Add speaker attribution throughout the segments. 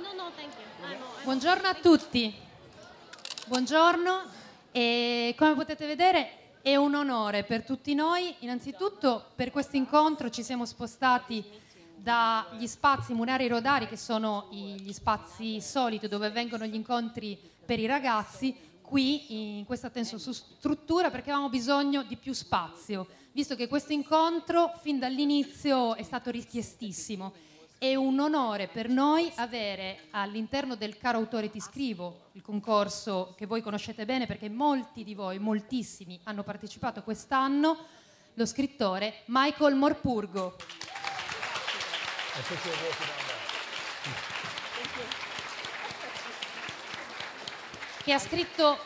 Speaker 1: No, no, I'm, ah, I'm Buongiorno a tutti. Buongiorno. E come potete vedere è un onore per tutti noi. Innanzitutto per questo incontro ci siamo spostati dagli spazi murari rodari, che sono gli spazi soliti dove vengono gli incontri per i ragazzi, qui in questa struttura perché avevamo bisogno di più spazio, visto che questo incontro fin dall'inizio è stato richiestissimo è un onore per noi avere all'interno del Caro Autore Ti Scrivo, il concorso che voi conoscete bene perché molti di voi, moltissimi, hanno partecipato quest'anno, lo scrittore Michael Morpurgo. Che ha scritto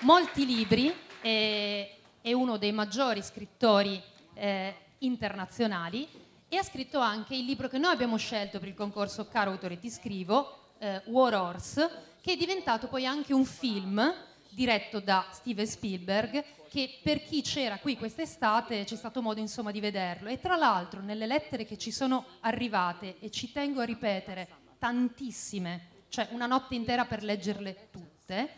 Speaker 1: molti libri, e è uno dei maggiori scrittori eh, internazionali e ha scritto anche il libro che noi abbiamo scelto per il concorso Caro autore ti scrivo, eh, War Horse, che è diventato poi anche un film diretto da Steven Spielberg che per chi c'era qui quest'estate c'è stato modo insomma di vederlo e tra l'altro nelle lettere che ci sono arrivate e ci tengo a ripetere tantissime, cioè una notte intera per leggerle tutte,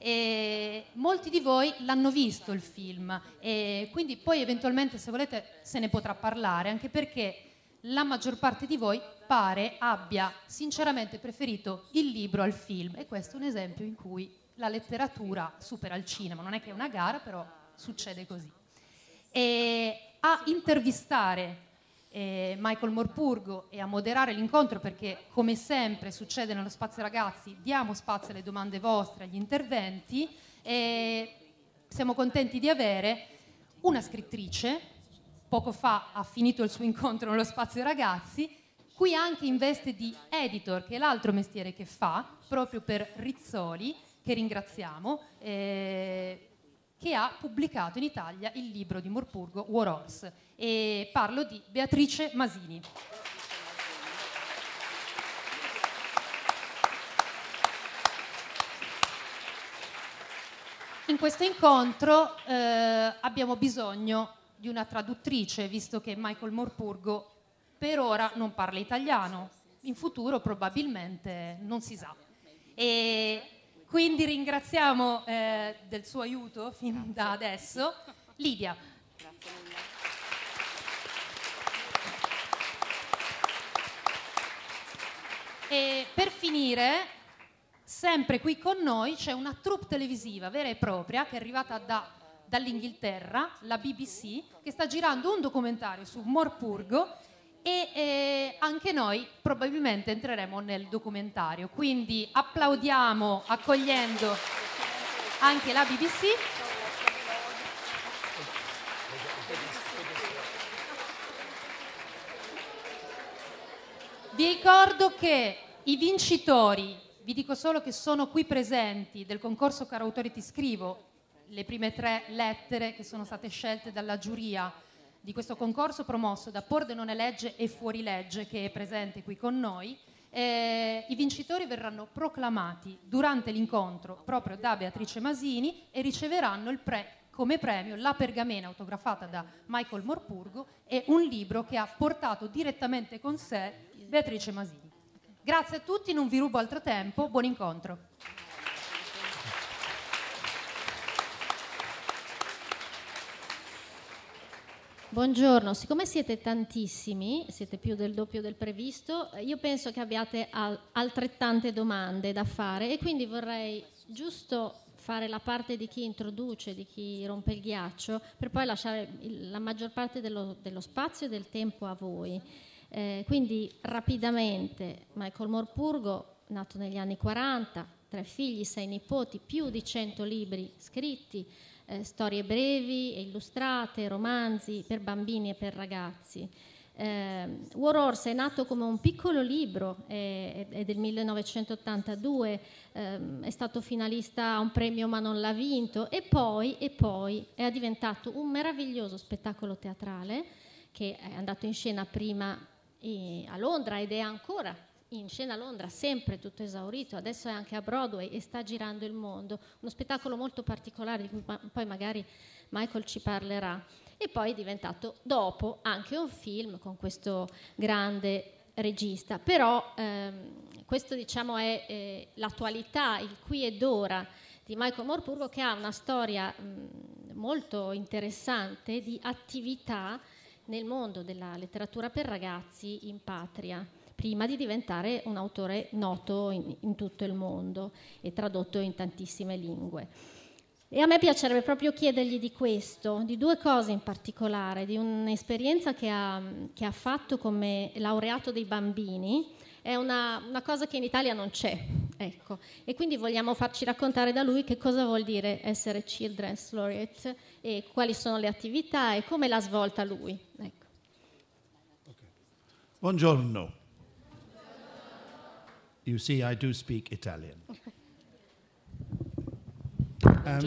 Speaker 1: e molti di voi l'hanno visto il film e quindi poi eventualmente se volete se ne potrà parlare anche perché la maggior parte di voi pare abbia sinceramente preferito il libro al film e questo è un esempio in cui la letteratura supera il cinema, non è che è una gara però succede così. E a intervistare eh, Michael Morpurgo e a moderare l'incontro perché come sempre succede nello spazio ragazzi diamo spazio alle domande vostre, agli interventi e siamo contenti di avere una scrittrice, poco fa ha finito il suo incontro nello spazio ragazzi, qui anche in veste di editor che è l'altro mestiere che fa proprio per Rizzoli che ringraziamo. Eh, che ha pubblicato in Italia il libro di Morpurgo War Horse e parlo di Beatrice Masini. In questo incontro eh, abbiamo bisogno di una traduttrice, visto che Michael Morpurgo per ora non parla italiano, in futuro probabilmente non si sa. E quindi ringraziamo eh, del suo aiuto fin da adesso Lidia. Grazie mille. E per finire, sempre qui con noi c'è una troupe televisiva vera e propria che è arrivata da, dall'Inghilterra, la BBC, che sta girando un documentario su Morpurgo e eh, anche noi probabilmente entreremo nel documentario. Quindi applaudiamo accogliendo anche la BBC. Vi ricordo che i vincitori, vi dico solo che sono qui presenti del concorso Caro Autore Ti Scrivo, le prime tre lettere che sono state scelte dalla giuria di questo concorso promosso da Pordenone Legge e Fuorilegge che è presente qui con noi. Eh, I vincitori verranno proclamati durante l'incontro proprio da Beatrice Masini e riceveranno pre, come premio la pergamena autografata da Michael Morpurgo e un libro che ha portato direttamente con sé Beatrice Masini. Grazie a tutti, non vi rubo altro tempo, buon incontro.
Speaker 2: Buongiorno, siccome siete tantissimi, siete più del doppio del previsto, io penso che abbiate altrettante domande da fare e quindi vorrei giusto fare la parte di chi introduce, di chi rompe il ghiaccio, per poi lasciare la maggior parte dello, dello spazio e del tempo a voi. Eh, quindi rapidamente Michael Morpurgo, nato negli anni 40, tre figli, sei nipoti, più di 100 libri scritti, eh, storie brevi e illustrate, romanzi per bambini e per ragazzi. Eh, War Horse è nato come un piccolo libro, eh, è del 1982, ehm, è stato finalista a un premio ma non l'ha vinto e poi, e poi è diventato un meraviglioso spettacolo teatrale che è andato in scena prima a Londra ed è ancora in scena a Londra, sempre tutto esaurito, adesso è anche a Broadway e sta girando il mondo, uno spettacolo molto particolare di cui poi magari Michael ci parlerà. E poi è diventato dopo anche un film con questo grande regista, però ehm, questo diciamo è eh, l'attualità, il qui ed ora di Michael Morpurgo che ha una storia mh, molto interessante di attività nel mondo della letteratura per ragazzi in patria, prima di diventare un autore noto in, in tutto il mondo e tradotto in tantissime lingue. E a me piacerebbe proprio chiedergli di questo, di due cose in particolare, di un'esperienza che ha, che ha fatto come laureato dei bambini, è una, una cosa che in Italia non c'è, Ecco, e quindi vogliamo farci raccontare da lui che cosa vuol dire essere Children's Laureate e quali sono le attività e come l'ha svolta lui. Ecco.
Speaker 3: Okay. Buongiorno. You see, I do speak Italian. Okay.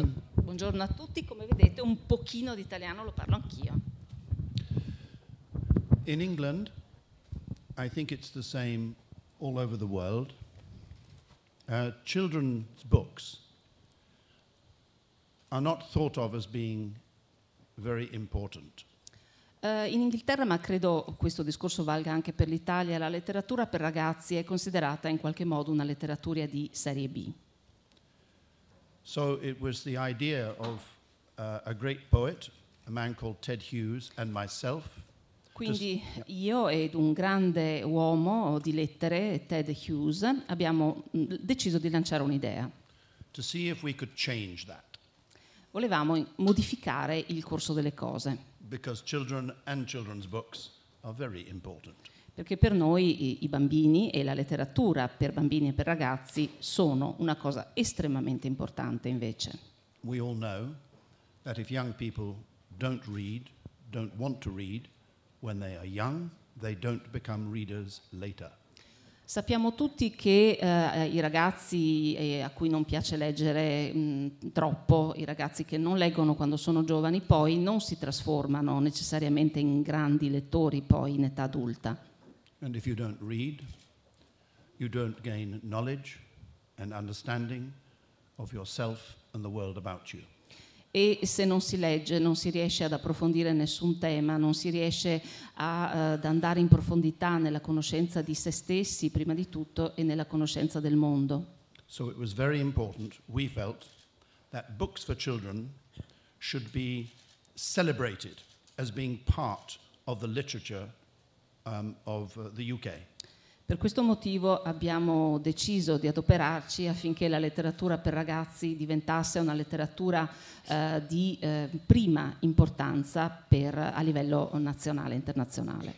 Speaker 3: Um, Buongiorno
Speaker 4: a tutti, come vedete un pochino di italiano lo parlo anch'io.
Speaker 3: In England, I think it's the same all over the world. Uh, children's books are not thought of as being very important.
Speaker 4: Uh, in Inghilterra, ma credo questo discorso valga anche per l'Italia, la letteratura per ragazzi è considerata in qualche modo una letteratura di serie B.
Speaker 3: So it was the idea of uh, a great poet, a man called Ted Hughes, and myself Quindi
Speaker 4: io ed un grande uomo di lettere, Ted Hughes, abbiamo mm, deciso di lanciare un'idea. Volevamo modificare il corso delle cose. Children Perché per noi i bambini e la letteratura per bambini e per ragazzi sono una cosa estremamente importante invece.
Speaker 3: We all know that if young people don't read, don't want to read, when they are young, they don't become readers later.
Speaker 4: Sappiamo tutti che eh, i ragazzi eh, a cui non piace leggere mh, mm, troppo, i ragazzi che non leggono quando sono giovani, poi non si trasformano necessariamente in grandi lettori poi in età adulta.
Speaker 3: And if you don't read, you don't gain knowledge and understanding of yourself and the world about you.
Speaker 4: e se non si legge non si riesce ad approfondire nessun tema, non si riesce a, eh, ad andare in profondità nella conoscenza di se stessi prima di tutto e nella conoscenza del mondo.
Speaker 3: So it was very important, we felt, that books for children should be celebrated as being part of the literature um, of uh, the UK.
Speaker 4: Per questo motivo abbiamo deciso di adoperarci affinché la letteratura per ragazzi diventasse una letteratura eh, di eh, prima importanza per, a livello nazionale e internazionale.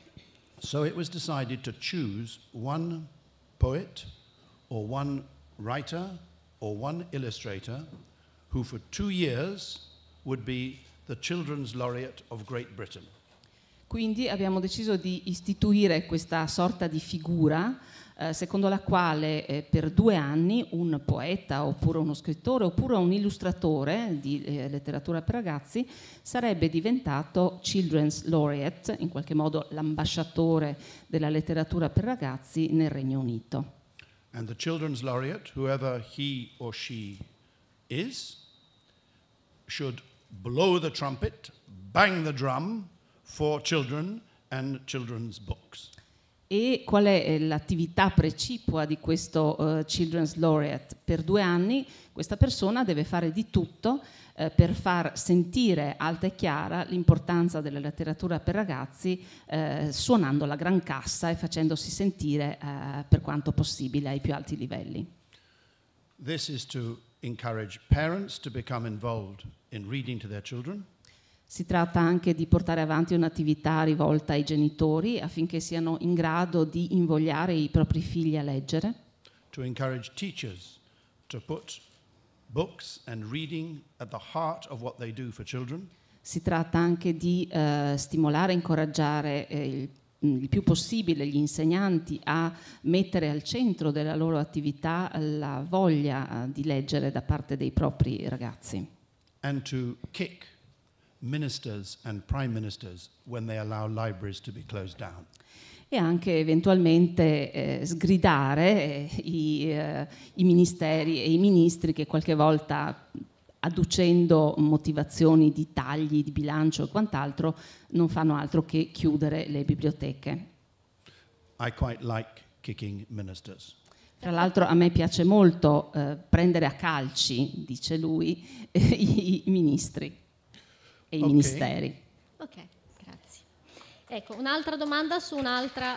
Speaker 3: So it was decided to choose one poet or one writer or one illustrator who for two years would be the Children's Laureate of Great Britain.
Speaker 4: Quindi abbiamo deciso di istituire questa sorta di figura eh, secondo la quale eh, per due anni un poeta oppure uno scrittore oppure un illustratore di eh, letteratura per ragazzi sarebbe diventato Children's Laureate, in qualche modo l'ambasciatore della letteratura per ragazzi nel Regno Unito.
Speaker 3: And the Children's Laureate, whoever he or she is, should blow the trumpet, bang the drum, for children and children's books. E
Speaker 4: qual è eh, l'attività precipua di questo uh, Children's Laureate? Per due anni questa persona deve fare di tutto eh, per far sentire alta e chiara l'importanza della letteratura per ragazzi, eh, suonando la gran cassa e facendosi sentire eh, per quanto possibile ai più alti livelli.
Speaker 3: This is to encourage parents to become involved in reading to their children. Si
Speaker 4: tratta anche di portare avanti un'attività rivolta ai genitori affinché siano in grado di invogliare i propri figli a leggere.
Speaker 3: To encourage teachers to put books and reading at the heart of what they do for children.
Speaker 4: Si tratta anche di uh, stimolare e incoraggiare eh, il mm, il più possibile gli insegnanti a mettere al centro della loro attività la voglia eh, di leggere da parte dei propri ragazzi.
Speaker 3: And to kick ministers and prime ministers when they allow libraries to be closed down.
Speaker 4: e anche eventualmente eh, sgridare eh, i, eh, i, ministeri e i ministri che qualche volta adducendo motivazioni di tagli di bilancio e quant'altro non fanno altro che chiudere le biblioteche.
Speaker 3: Like
Speaker 4: Tra l'altro a me piace molto eh, prendere a calci, dice lui, i ministri e i okay. ministeri.
Speaker 2: Ok, grazie. Ecco, un'altra domanda su un'altra...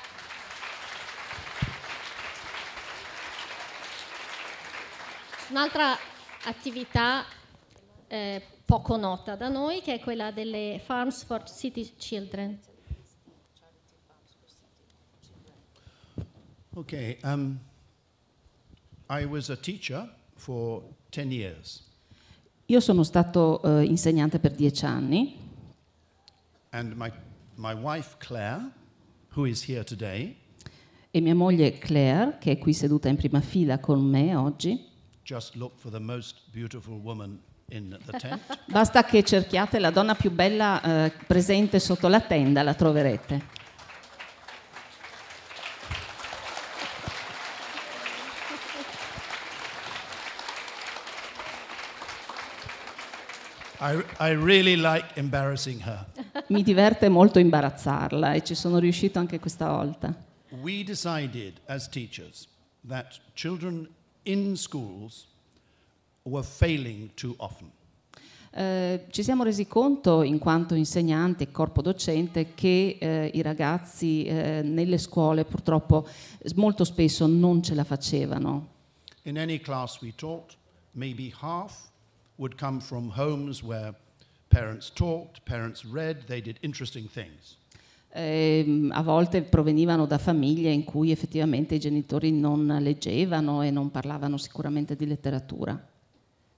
Speaker 2: un'altra attività eh, poco nota da noi, che è quella delle Farms for City Children.
Speaker 3: Ok, um, I was a teacher for 10 years.
Speaker 4: Io sono stato eh, insegnante per dieci anni.
Speaker 3: My, my wife, Claire, today,
Speaker 4: e mia moglie Claire, che è qui seduta in prima fila con me oggi. Basta che cerchiate la donna più bella eh, presente sotto la tenda, la troverete.
Speaker 3: I, I really like embarrassing her.
Speaker 4: Mi diverte molto imbarazzarla e ci sono riuscito anche questa volta.
Speaker 3: We decided as teachers that children in schools were failing too often.
Speaker 4: Eh, ci siamo resi conto, in quanto insegnante e corpo docente, che eh, i ragazzi eh, nelle scuole purtroppo molto spesso non ce la facevano.
Speaker 3: In any class we taught, maybe half would come from homes where parents talked, parents read, they did interesting things.
Speaker 4: Eh, a volte provenivano da famiglie in cui effettivamente i genitori non leggevano e non parlavano sicuramente di letteratura.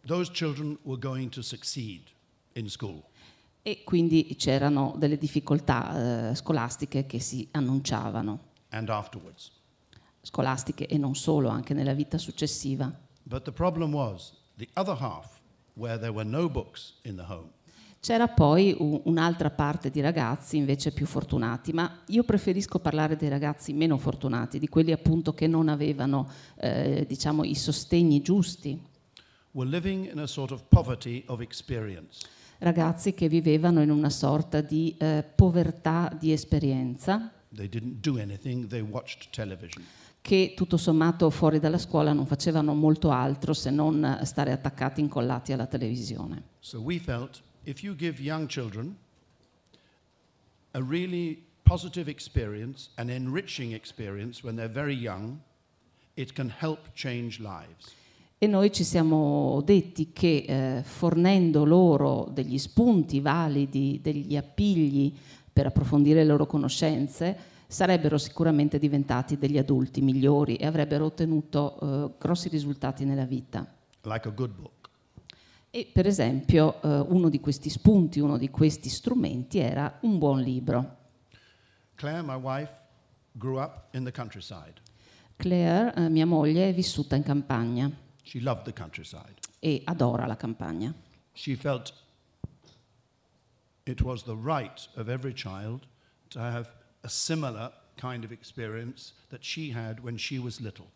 Speaker 3: Those children were going to succeed in school. E
Speaker 4: quindi c'erano delle difficoltà eh, scolastiche che si annunciavano.
Speaker 3: And afterwards.
Speaker 4: Scolastiche e non solo, anche nella vita successiva.
Speaker 3: But the problem was the other half No
Speaker 4: C'era poi un'altra parte di ragazzi invece più fortunati, ma io preferisco parlare dei ragazzi meno fortunati, di quelli appunto che non avevano eh, diciamo, i sostegni giusti.
Speaker 3: Sort of of
Speaker 4: ragazzi che vivevano in una sorta di eh, povertà di esperienza.
Speaker 3: They didn't do anything, they watched television
Speaker 4: che tutto sommato fuori dalla scuola non facevano molto altro se non stare attaccati, incollati alla televisione.
Speaker 3: So we felt if you give young children a really positive experience, an enriching experience when they're very young, it can help change lives.
Speaker 4: E noi ci siamo detti che eh, fornendo loro degli spunti validi, degli appigli per approfondire le loro conoscenze, sarebbero sicuramente diventati degli adulti migliori e avrebbero ottenuto eh, grossi risultati nella vita. Like e per esempio eh, uno di questi spunti, uno di questi strumenti era un buon libro.
Speaker 3: Claire, my wife, grew up in the countryside.
Speaker 4: Claire, eh, mia moglie, è vissuta in campagna. E adora la
Speaker 3: campagna. Right a similar kind of experience that she had when she was little.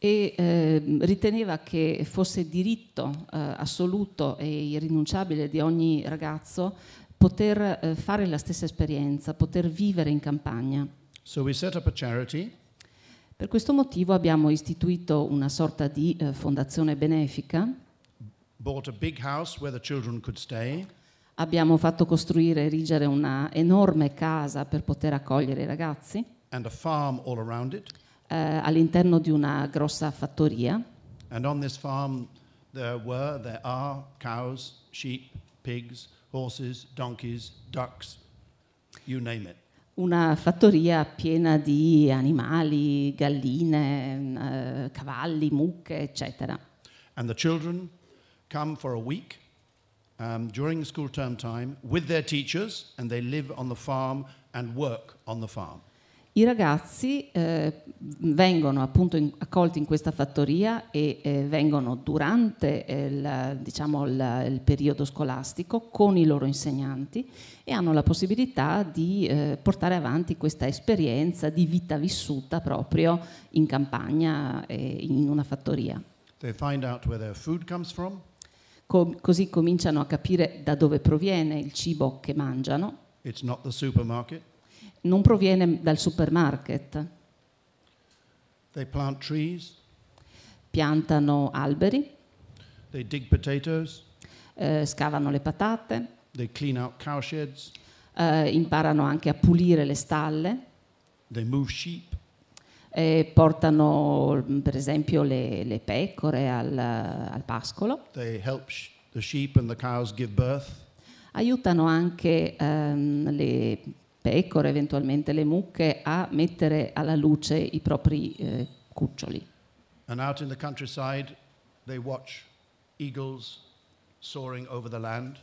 Speaker 4: e eh, riteneva che fosse diritto eh, assoluto e irrinunciabile di ogni ragazzo poter eh, fare la stessa esperienza, poter vivere in campagna. So per questo motivo abbiamo istituito una sorta di eh, fondazione benefica.
Speaker 3: Bought a big house where the children could stay
Speaker 4: abbiamo fatto costruire e erigere una enorme casa per poter accogliere i ragazzi.
Speaker 3: Uh,
Speaker 4: all'interno di una grossa fattoria.
Speaker 3: And on this farm there were, there are cows, sheep, pigs, horses, donkeys, ducks, you name it.
Speaker 4: Una fattoria piena di animali, galline, uh, cavalli, mucche, eccetera.
Speaker 3: And the children come for a week um, during the school term time with their teachers and they live on the farm and work on the farm.
Speaker 4: I ragazzi eh, vengono appunto in, accolti in questa fattoria e eh, vengono durante eh, diciamo, la, il, periodo scolastico con i loro insegnanti e hanno la possibilità di eh, portare avanti questa esperienza di vita vissuta proprio in campagna e in una fattoria.
Speaker 3: They find out where their food comes from.
Speaker 4: Com così cominciano a capire da dove proviene il cibo che
Speaker 3: mangiano. It's not the supermarket.
Speaker 4: Non proviene dal supermarket.
Speaker 3: They plant trees.
Speaker 4: Piantano alberi. They dig Eh, scavano le patate.
Speaker 3: They clean out cow
Speaker 4: Eh, imparano anche a pulire le stalle.
Speaker 3: They move sheep
Speaker 4: eh, portano per esempio le, le pecore al, al
Speaker 3: pascolo.
Speaker 4: Aiutano anche um, le pecore, eventualmente le mucche, a mettere alla luce i propri eh, cuccioli.
Speaker 3: And out in the countryside they watch eagles soaring over the land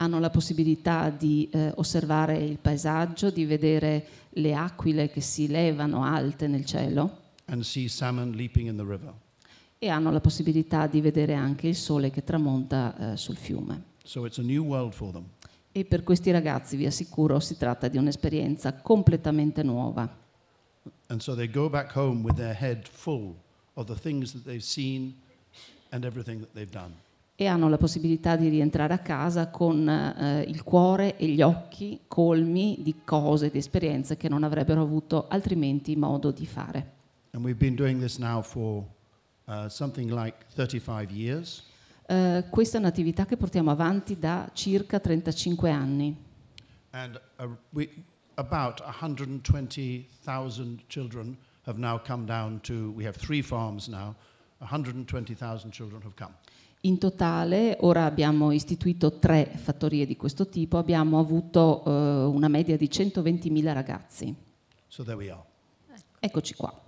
Speaker 4: hanno la possibilità di eh, osservare il paesaggio, di vedere le aquile che si levano alte nel cielo e hanno la possibilità di vedere anche il sole che tramonta eh, sul fiume. So e per questi ragazzi, vi assicuro, si tratta di un'esperienza completamente nuova.
Speaker 3: And so they go back home with their head full of the things that they've seen and everything that they've done
Speaker 4: e hanno la possibilità di rientrare a casa con eh, il cuore e gli occhi colmi di cose, di esperienze che non avrebbero avuto altrimenti modo di
Speaker 3: fare. For, uh, like
Speaker 4: uh, questa è un'attività che portiamo avanti da circa 35 anni.
Speaker 3: And uh, we, about 120,000 children have now come down to, we have three farms now, 120,000 children have come.
Speaker 4: In totale, ora abbiamo istituito tre fattorie di questo tipo, abbiamo avuto eh, una media di 120.000 ragazzi. So Eccoci
Speaker 1: qua.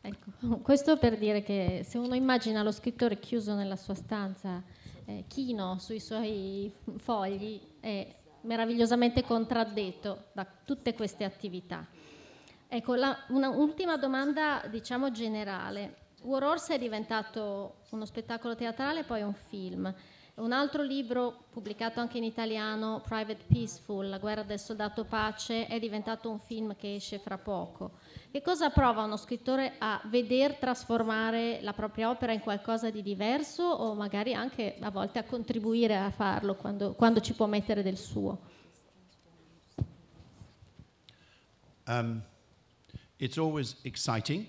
Speaker 2: Ecco. Questo per dire che se uno immagina lo scrittore chiuso nella sua stanza, eh, chino sui suoi fogli, è meravigliosamente contraddetto da tutte queste attività. Ecco, la, una ultima domanda diciamo generale. War Horse è diventato uno spettacolo teatrale e poi un film. Un altro libro pubblicato anche in italiano, Private Peaceful, La guerra del soldato pace, è diventato un film che esce fra poco. Che cosa prova uno scrittore a veder trasformare la propria opera in qualcosa di diverso o magari anche a volte a contribuire a farlo quando, quando ci può mettere del suo?
Speaker 3: Um, it's always exciting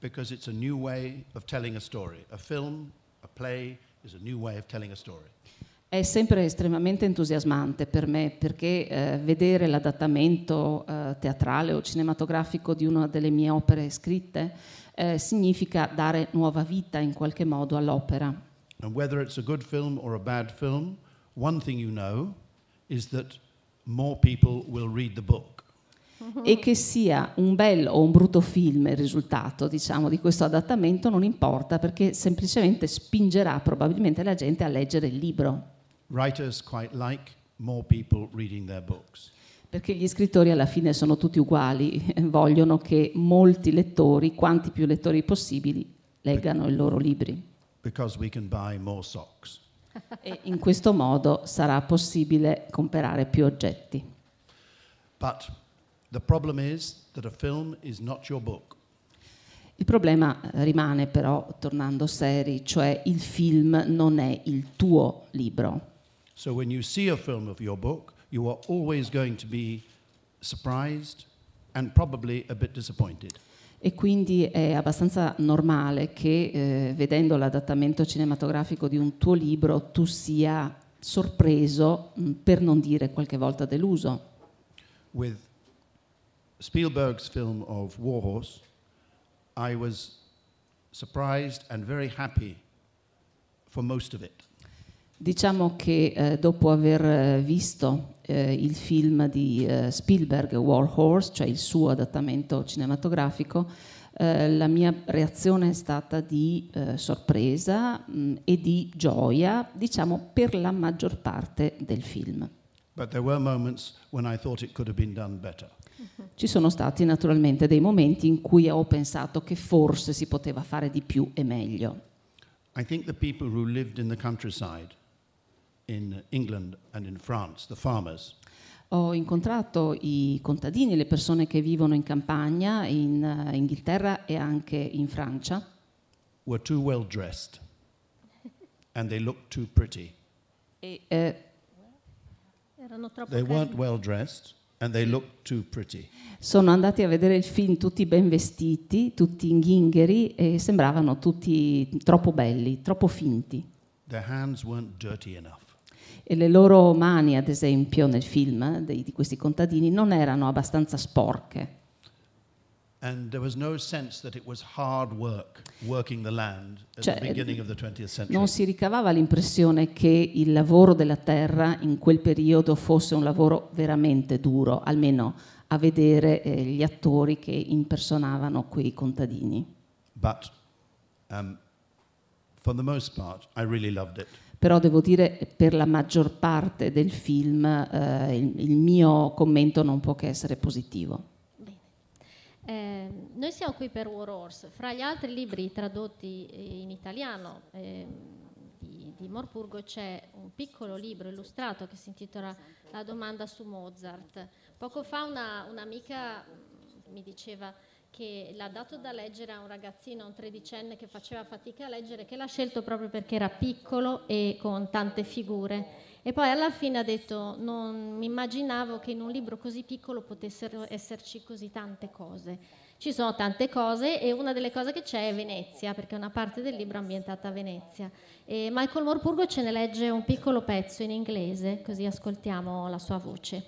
Speaker 3: because it's a new way of telling a story. A film, a play is a new way of telling a story.
Speaker 4: È sempre estremamente entusiasmante per me perché eh, vedere l'adattamento eh, teatrale o cinematografico di una delle mie opere scritte eh, significa dare nuova vita in qualche modo all'opera.
Speaker 3: And whether it's a good film or a bad film, one thing you know is that more people will read the book
Speaker 4: e che sia un bel o un brutto film il risultato diciamo, di questo adattamento non importa perché semplicemente spingerà probabilmente la gente a leggere il libro.
Speaker 3: Quite Like more their books.
Speaker 4: perché gli scrittori alla fine sono tutti uguali, vogliono che molti lettori, quanti più lettori possibili, leggano i loro libri.
Speaker 3: We can buy more socks. e
Speaker 4: in questo modo sarà possibile comprare più
Speaker 3: oggetti. But il
Speaker 4: problema rimane però, tornando seri, cioè il film non è il tuo libro.
Speaker 3: So when you see a film of your book, you are always going to be surprised and probably a bit disappointed.
Speaker 4: E quindi è abbastanza normale che eh, vedendo l'adattamento cinematografico di un tuo libro tu sia sorpreso, mh, mm, per non dire qualche volta deluso.
Speaker 3: With Spielberg's film of War Horse, I was surprised and very happy for most of it.
Speaker 4: Diciamo che eh, dopo aver eh, visto eh, il film di eh, Spielberg War Horse, cioè il suo adattamento cinematografico, eh, la mia reazione è stata di eh, sorpresa mh, mm, e di gioia, diciamo per la maggior parte del film.
Speaker 3: But there were moments when I thought it could have been done better.
Speaker 4: Ci sono stati naturalmente dei momenti in cui ho pensato che forse si poteva fare di più e meglio.
Speaker 3: I think the people who lived in the countryside in England and in France, the farmers,
Speaker 4: ho incontrato i contadini, le persone che vivono in campagna, in eh, Inghilterra e anche in Francia.
Speaker 3: Were too well dressed and they looked too pretty.
Speaker 2: E, eh, erano troppo
Speaker 4: they weren't
Speaker 3: well dressed
Speaker 4: sono andati a vedere il film tutti ben vestiti, tutti in ghingheri e sembravano tutti troppo belli, troppo finti. E le loro mani, ad esempio, nel film eh, di questi contadini non erano abbastanza sporche.
Speaker 3: And there was no sense that it was hard work working the land at cioè, the beginning of the 20th century. Non si
Speaker 4: ricavava l'impressione che il lavoro della terra in quel periodo fosse un lavoro veramente duro, almeno a vedere eh, gli attori che impersonavano
Speaker 3: quei contadini. But um, for the most part I really loved it.
Speaker 4: Però devo dire per la maggior parte del film eh, il, il mio commento non può che essere positivo.
Speaker 3: Ehm, noi
Speaker 2: siamo qui per War Horse, fra gli altri libri tradotti eh, in italiano eh, di, di, Morpurgo c'è un piccolo libro illustrato che si intitola La domanda su Mozart. Poco fa una, un'amica mm, mi diceva che l'ha dato da leggere a un ragazzino, un tredicenne che faceva fatica a leggere, che l'ha scelto proprio perché era piccolo e con tante figure e poi alla fine ha detto, non mi immaginavo che in un libro così piccolo potessero esserci così tante cose. Ci sono tante cose e una delle cose che c'è è Venezia, perché una parte del libro è ambientata a Venezia. E Michael Morpurgo ce ne legge un piccolo pezzo in inglese, così ascoltiamo la sua voce.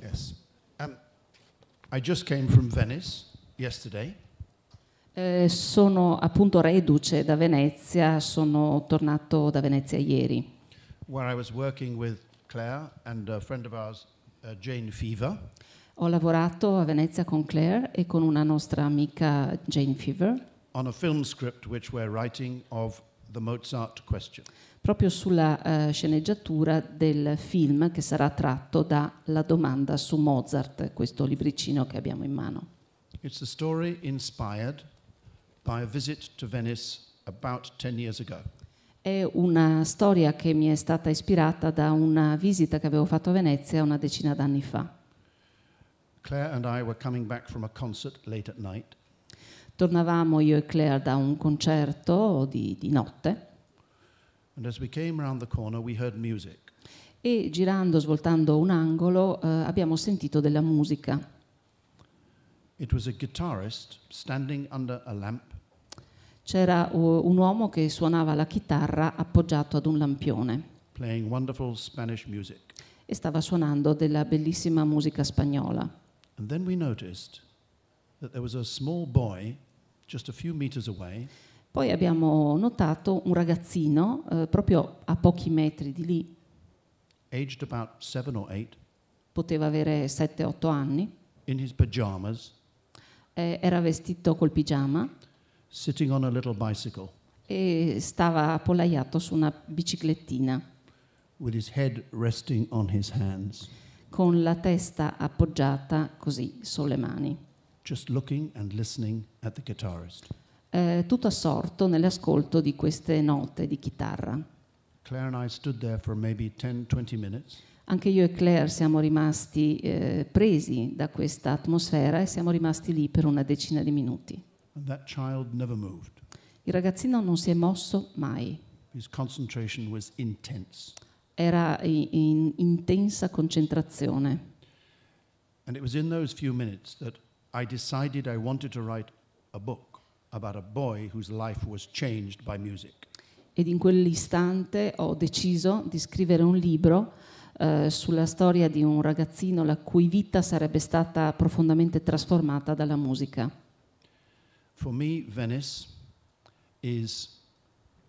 Speaker 3: Yes. Um, I just came from Venice yesterday.
Speaker 4: Eh, sono appunto reduce da Venezia, sono tornato da Venezia ieri.
Speaker 3: Where I was working with Claire and a friend of ours, uh, Jane Fever.
Speaker 4: Ho lavorato a Venezia con Claire e con una nostra amica Jane Fever.
Speaker 3: On a film script which we're writing of The Mozart Question.
Speaker 4: Proprio sulla uh, sceneggiatura del film che sarà tratto da La domanda su Mozart, questo libricino che abbiamo in mano.
Speaker 3: It's a story inspired by a visit to Venice about 10 years ago.
Speaker 4: È una storia che mi è stata ispirata da una visita che avevo fatto a Venezia una decina d'anni fa.
Speaker 3: Claire and I were coming back from a concert late at night.
Speaker 4: Tornavamo io e Claire da un concerto di,
Speaker 3: di notte. And as we came round the corner we heard music.
Speaker 4: E girando, svoltando un angolo, eh, abbiamo sentito della musica.
Speaker 3: It was a guitarist standing under a lamp
Speaker 4: c'era uh, un uomo che suonava la chitarra appoggiato ad un lampione. E stava suonando della bellissima musica spagnola.
Speaker 3: Boy, away, Poi
Speaker 4: abbiamo notato un ragazzino eh, proprio a pochi metri di lì.
Speaker 3: Eight,
Speaker 4: poteva avere 7-8 anni.
Speaker 3: Pajamas,
Speaker 4: eh, era vestito col pigiama
Speaker 3: sitting on a little bicycle.
Speaker 4: E stava appollaiato su una biciclettina.
Speaker 3: With his head resting on his hands.
Speaker 4: Con la testa appoggiata così sulle mani.
Speaker 3: Just looking and listening at the guitarist.
Speaker 4: Eh, tutto assorto nell'ascolto di queste note di chitarra.
Speaker 3: Claire and I stood there for maybe 10-20 minutes.
Speaker 4: Anche io e Claire siamo rimasti eh, presi da questa atmosfera e siamo rimasti lì per una decina di minuti.
Speaker 3: Il ragazzino non si è mosso mai.
Speaker 4: Era in, in intensa concentrazione.
Speaker 3: And it was in those few minutes that I decided I wanted to write a book about a boy whose life was changed by music.
Speaker 4: Ed in quell'istante ho deciso di scrivere un libro eh, sulla storia di un ragazzino la cui vita sarebbe stata profondamente trasformata dalla musica.
Speaker 3: for me, Venice is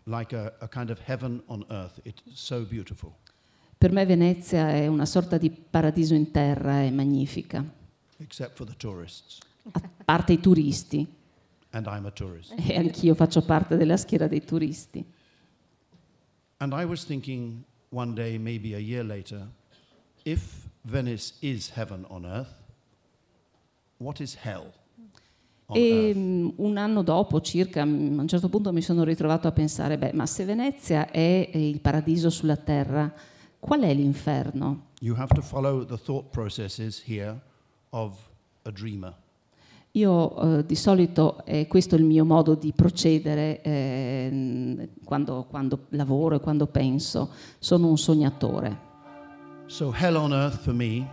Speaker 3: like a, a kind of heaven on earth. It's so beautiful.
Speaker 4: Per me Venezia è una sorta di paradiso in terra, è magnifica.
Speaker 3: Except for the tourists. A
Speaker 4: parte i turisti.
Speaker 3: And I'm a tourist. E anch'io
Speaker 4: faccio parte della schiera dei
Speaker 3: turisti. And I was thinking one day, maybe a year later, if Venice is heaven on earth, what is hell?
Speaker 4: Oh, e eh. um, ehm, un anno dopo circa, a un certo punto mi sono ritrovato a pensare, beh, ma se Venezia è il paradiso sulla terra, qual è l'inferno?
Speaker 3: You have to follow the thought processes here of a dreamer.
Speaker 4: Io eh, di solito è eh, questo il mio modo di procedere eh, quando, quando, lavoro e quando penso. Sono un sognatore.
Speaker 3: So hell on earth for me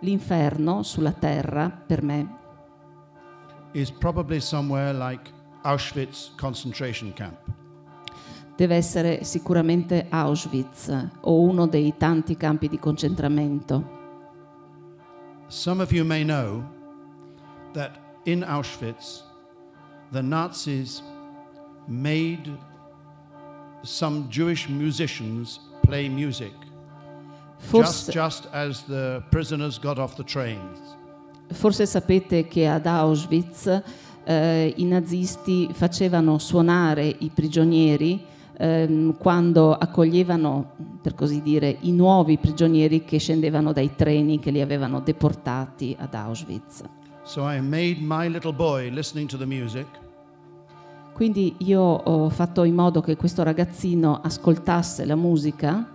Speaker 3: l'inferno sulla terra per me is probably somewhere like Auschwitz concentration camp.
Speaker 4: Deve essere sicuramente Auschwitz o uno dei tanti campi di concentramento.
Speaker 3: Some of you may know that in Auschwitz the Nazis made some Jewish musicians play music Forse, just, just
Speaker 4: forse sapete che ad Auschwitz eh, i nazisti facevano suonare i prigionieri ehm, quando accoglievano, per così dire, i nuovi prigionieri che scendevano dai treni che li avevano deportati ad
Speaker 3: Auschwitz. So I made my little boy listening to the music.
Speaker 4: Quindi io ho fatto in modo che questo ragazzino ascoltasse la musica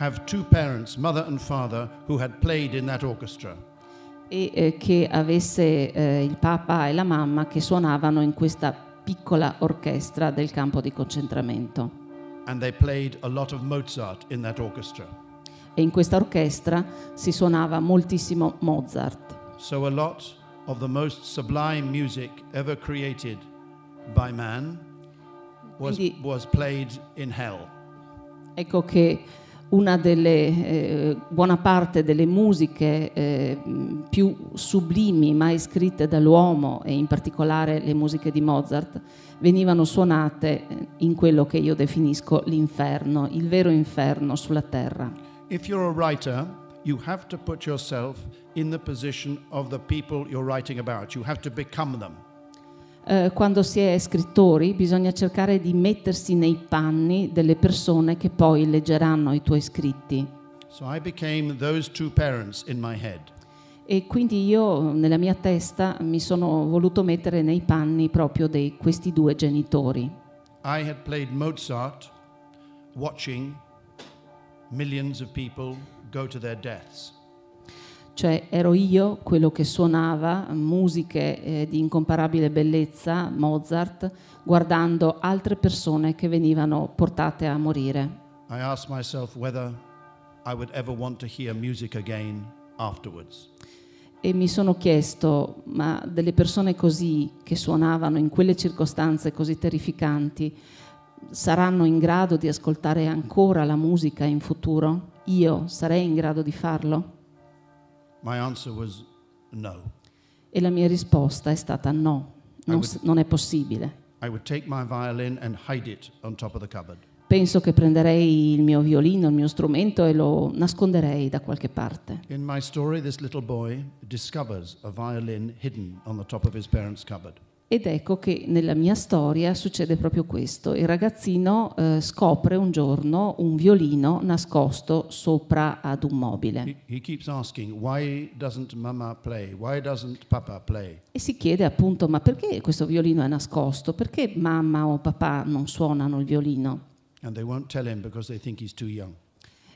Speaker 3: have two parents, mother and father, who had played in that orchestra. E eh,
Speaker 4: che avesse eh, il papà e la mamma che suonavano in questa piccola orchestra del campo di concentramento.
Speaker 3: And they played a lot of Mozart in that orchestra.
Speaker 4: E in questa orchestra si suonava moltissimo Mozart.
Speaker 3: So a lot of the most sublime music ever created by man was, was played in hell.
Speaker 4: Ecco che una delle eh, buona parte delle musiche eh, più sublimi mai scritte dall'uomo e in particolare le musiche di Mozart venivano suonate eh, in quello che io definisco l'inferno, il vero inferno sulla terra.
Speaker 3: If you're a writer, you have to put yourself in the position of the people you're writing about. You have to become them.
Speaker 4: Eh, quando si è scrittori bisogna cercare di mettersi nei panni delle persone che poi leggeranno i tuoi
Speaker 3: scritti. So
Speaker 4: e quindi io nella mia testa mi sono voluto mettere nei panni proprio di questi due genitori.
Speaker 3: I had played Mozart watching millions of people go to their deaths
Speaker 4: cioè ero io quello che suonava musiche eh, di incomparabile bellezza, Mozart, guardando altre persone che venivano portate a morire. E mi sono chiesto, ma delle persone così che suonavano in quelle circostanze così terrificanti, saranno in grado di ascoltare ancora la musica in futuro? Io sarei in grado di farlo?
Speaker 3: My answer was no.
Speaker 4: E la mia risposta è stata no, non, would, non è possibile.
Speaker 3: I would take my violin and hide it on top of the cupboard.
Speaker 4: Penso che prenderei il mio violino, il mio strumento e lo nasconderei da qualche parte.
Speaker 3: In my story this little boy discovers a violin hidden on the top of his parents' cupboard.
Speaker 4: Ed ecco che nella mia storia succede proprio questo. Il ragazzino eh, scopre un giorno un violino nascosto sopra ad un mobile.
Speaker 3: He, he asking,
Speaker 4: e si chiede appunto ma perché questo violino è nascosto? Perché mamma o papà non suonano il violino?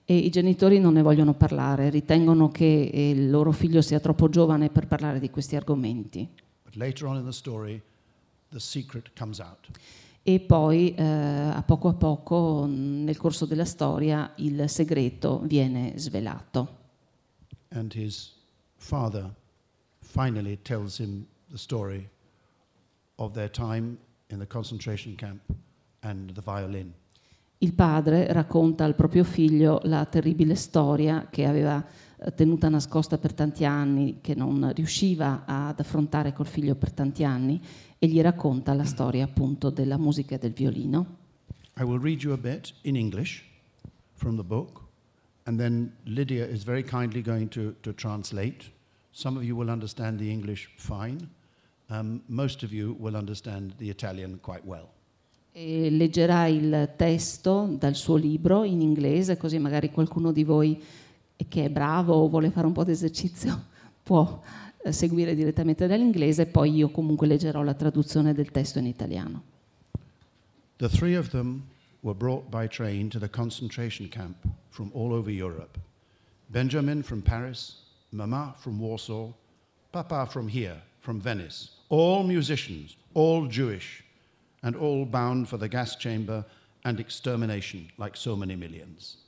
Speaker 4: E i genitori non ne vogliono parlare, ritengono che eh, il loro figlio sia troppo giovane per parlare di questi argomenti. Story, e poi, eh, a poco a poco, nel corso della storia, il
Speaker 3: segreto viene svelato. And his father finally tells him the story of their time in the concentration camp and the violin.
Speaker 4: Il padre racconta al proprio figlio la terribile storia che aveva eh, tenuta nascosta per tanti anni, che non riusciva ad affrontare col figlio per tanti anni, e gli racconta la storia appunto della
Speaker 3: musica e del violino. I will read you a bit in English from the book, and then Lydia is very kindly going to, to translate. Some of you will understand the English fine, um, most of you will understand the Italian quite well.
Speaker 4: E leggerà il testo dal suo libro in inglese, così magari qualcuno di voi e che è bravo o vuole fare un po' di esercizio può eh, seguire direttamente dall'inglese e poi io comunque leggerò la traduzione del testo in italiano.
Speaker 3: The three of them were brought by train to the concentration camp from all over Europe. Benjamin from Paris, Mama from Warsaw, Papa from here, from Venice, all musicians, all Jewish, and all bound for the gas chamber and extermination like so many millions.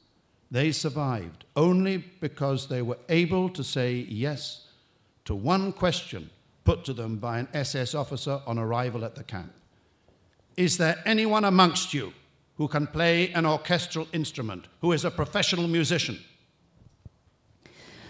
Speaker 3: They survived only because they were able to say yes to one question put to them by an SS officer on arrival at the camp Is there anyone amongst you who can play an orchestral instrument, who is a professional musician?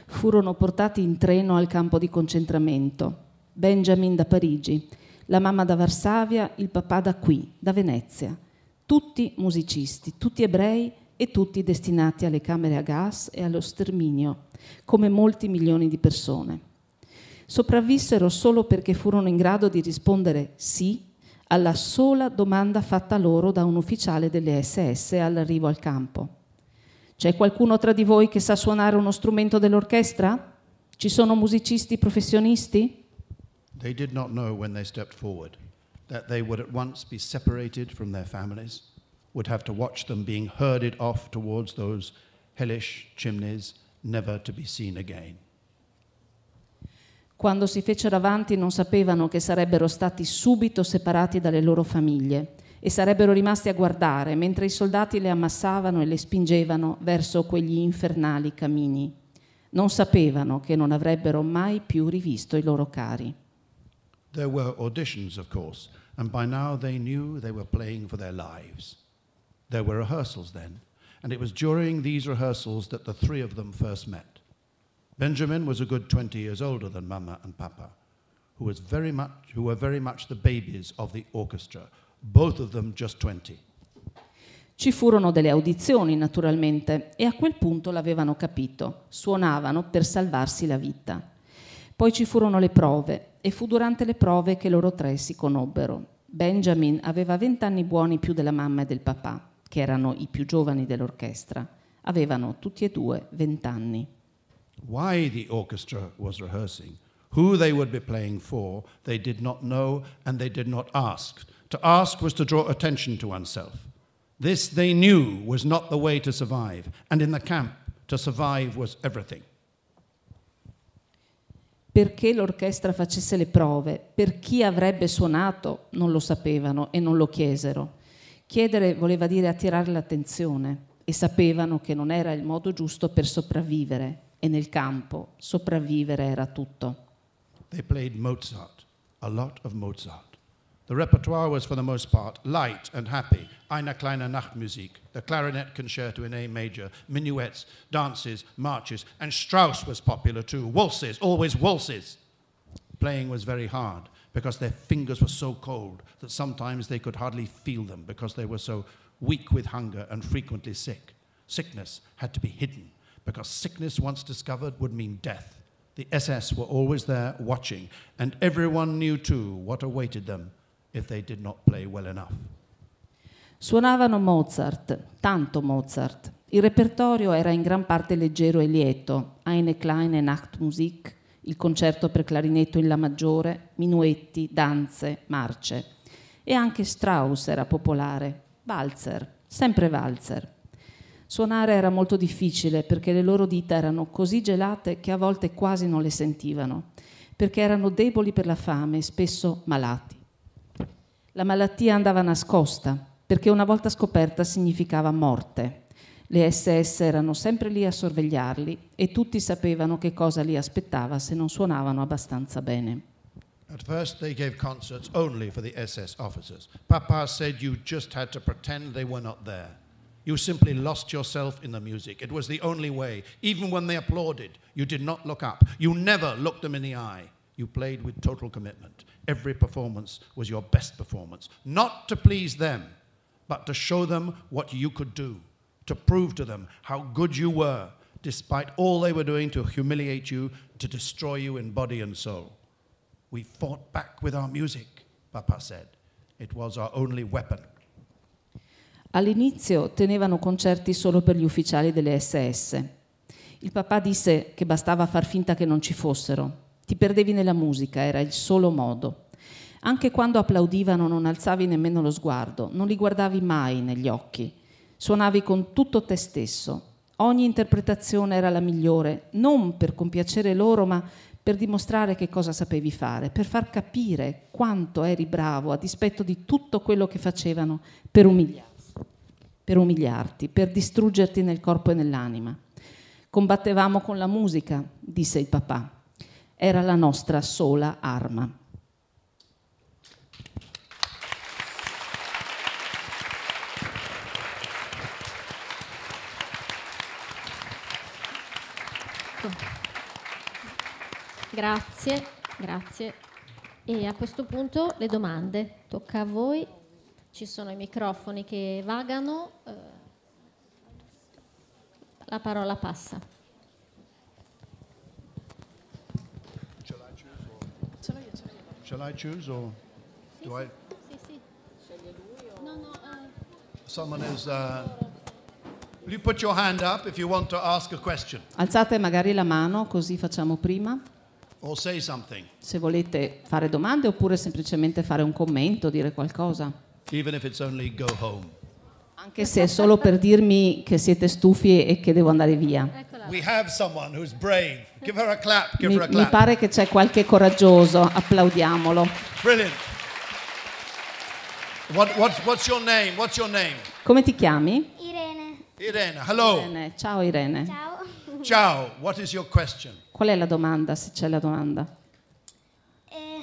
Speaker 4: Furono portati in treno al campo di concentramento. Benjamin da Parigi, la mamma da Varsavia, il papà da qui, da Venezia. Tutti musicisti, tutti ebrei e tutti destinati alle camere a gas e allo sterminio, come molti milioni di persone. Sopravvissero solo perché furono in grado di rispondere sì alla sola domanda fatta loro da un ufficiale delle SS all'arrivo al campo. C'è qualcuno tra di voi che sa suonare uno strumento dell'orchestra? Ci sono musicisti professionisti?
Speaker 3: They did not know when they stepped forward that they would at once be separated from their families would have to watch them being herded off towards those hellish chimneys, never to be seen again. Quando
Speaker 4: si fecero avanti non sapevano che sarebbero stati subito separati dalle loro famiglie e sarebbero rimasti a guardare mentre i soldati le ammassavano e le spingevano verso quegli infernali cammini. Non sapevano che non avrebbero mai più rivisto
Speaker 3: i loro cari. There were auditions, of course, and by now they knew they were playing for their lives. There were rehearsals then, and it was during these rehearsals that the three of them first met. Benjamin was a good 20 years older than Mama and Papa, who, was very much, who were very much the babies of the orchestra, both of them just 20.
Speaker 4: Ci furono delle audizioni, naturalmente, e a quel punto l'avevano capito, suonavano per salvarsi la vita. Poi ci furono le prove, e fu durante le prove che loro tre si conobbero. Benjamin aveva vent'anni buoni più della mamma e del papà che erano i più giovani dell'orchestra, avevano
Speaker 3: tutti e due vent'anni. Why the orchestra was rehearsing, who they would be playing for, they did not know and they did not ask. To ask was to draw attention to oneself. This they knew was not the way to survive, and in the camp to survive was everything. Perché
Speaker 4: l'orchestra facesse le prove, per chi avrebbe suonato, non lo sapevano e non lo chiesero. Chiedere voleva dire attirare l'attenzione e sapevano che non era il modo giusto per sopravvivere e nel campo sopravvivere era tutto.
Speaker 3: They played Mozart, a lot of Mozart. The repertoire was for the most part light and happy, Eine kleine Nachtmusik, the clarinet concerto in A major, minuets, dances, marches, and Strauss was popular too, waltzes, always waltzes. Playing was very hard. because their fingers were so cold that sometimes they could hardly feel them because they were so weak with hunger and frequently sick. Sickness had to be hidden because sickness once discovered would mean death. The SS were always there watching, and everyone knew too what awaited them if they did not play well enough.
Speaker 4: Suonavano Mozart, tanto Mozart. Il repertorio era in gran parte leggero e lieto, Eine kleine Nachtmusik, il concerto per clarinetto in La maggiore, minuetti, danze, marce. E anche Strauss era popolare, valzer, sempre valzer. Suonare era molto difficile perché le loro dita erano così gelate che a volte quasi non le sentivano, perché erano deboli per la fame e spesso malati. La malattia andava nascosta, perché una volta scoperta significava morte. Le SS erano sempre lì a sorvegliarli e tutti sapevano che cosa li aspettava se non suonavano abbastanza
Speaker 3: bene. At first they gave concerts only for the SS officers. Papa said you just had to pretend they were not there. You simply lost yourself in the music. It was the only way. Even when they applauded, you did not look up. You never looked them in the eye. You played with total commitment. Every performance was your best performance, not to please them, but to show them what you could do to prove to them how good you were, despite all they were doing to humiliate you, to destroy you in body and soul. We fought back with our music, Papa said. It was our only weapon.
Speaker 4: All'inizio tenevano concerti solo per gli ufficiali delle SS. Il papà disse che bastava far finta che non ci fossero. Ti perdevi nella musica, era il solo modo. Anche quando applaudivano non alzavi nemmeno lo sguardo, non li guardavi mai negli occhi. Suonavi con tutto te stesso. Ogni interpretazione era la migliore, non per compiacere loro, ma per dimostrare che cosa sapevi fare, per far capire quanto eri bravo a dispetto di tutto quello che facevano per umiliarti, per, umiliarti, per distruggerti nel corpo e nell'anima. Combattevamo con la musica, disse il papà. Era la nostra sola arma.
Speaker 2: Grazie, grazie. E a questo punto le domande, tocca a voi, ci sono i microfoni che vagano, eh, la parola
Speaker 3: passa. Shall I choose or do I? Someone is. Uh, you put your hand up if you want to ask a question.
Speaker 4: Alzate magari la mano, così facciamo prima. Se volete fare domande oppure semplicemente fare un commento, dire qualcosa. Anche se è solo per dirmi che siete stufi e che devo andare via.
Speaker 3: mi, pare che
Speaker 4: c'è qualche coraggioso, applaudiamolo.
Speaker 3: What, what, what's your name? What's your name?
Speaker 4: Come ti chiami?
Speaker 3: Irene. Irene, hello. Irene. Ciao
Speaker 4: Irene. Ciao.
Speaker 3: Ciao, what is your question?
Speaker 4: Qual è la domanda, se c'è la domanda? Eh,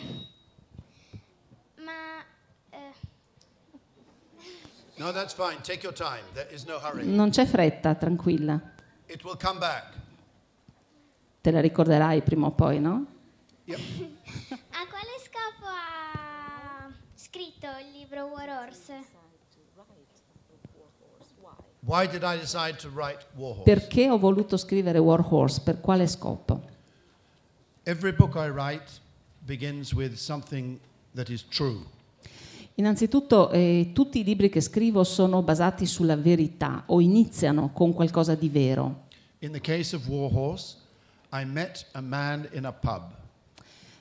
Speaker 3: ma... Eh. No, that's fine. Take your time. There is no hurry. Non c'è fretta,
Speaker 4: tranquilla.
Speaker 3: It will come back.
Speaker 4: Te la ricorderai prima o poi, no?
Speaker 3: Yep.
Speaker 1: a quale scopo ha scritto il libro War Horse?
Speaker 3: Perché
Speaker 4: ho voluto scrivere War Horse? Per quale scopo? Innanzitutto eh, tutti i libri che scrivo sono basati sulla verità o iniziano con qualcosa di vero.
Speaker 3: Horse,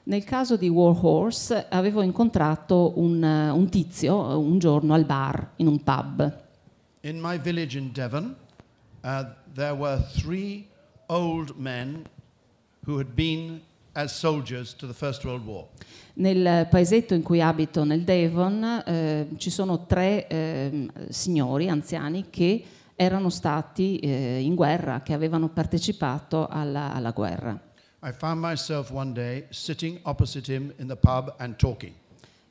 Speaker 4: Nel caso di War Horse avevo incontrato un, eh, un tizio eh, un giorno al bar, in un pub.
Speaker 3: in my village in Devon, uh, there were three old men who had been as soldiers to the First World War.
Speaker 4: Nel paesetto in cui abito, nel Devon, eh, ci sono tre eh, signori anziani che erano stati eh, in guerra, che avevano partecipato alla, alla guerra.
Speaker 3: I found myself one day sitting opposite him in the pub and talking.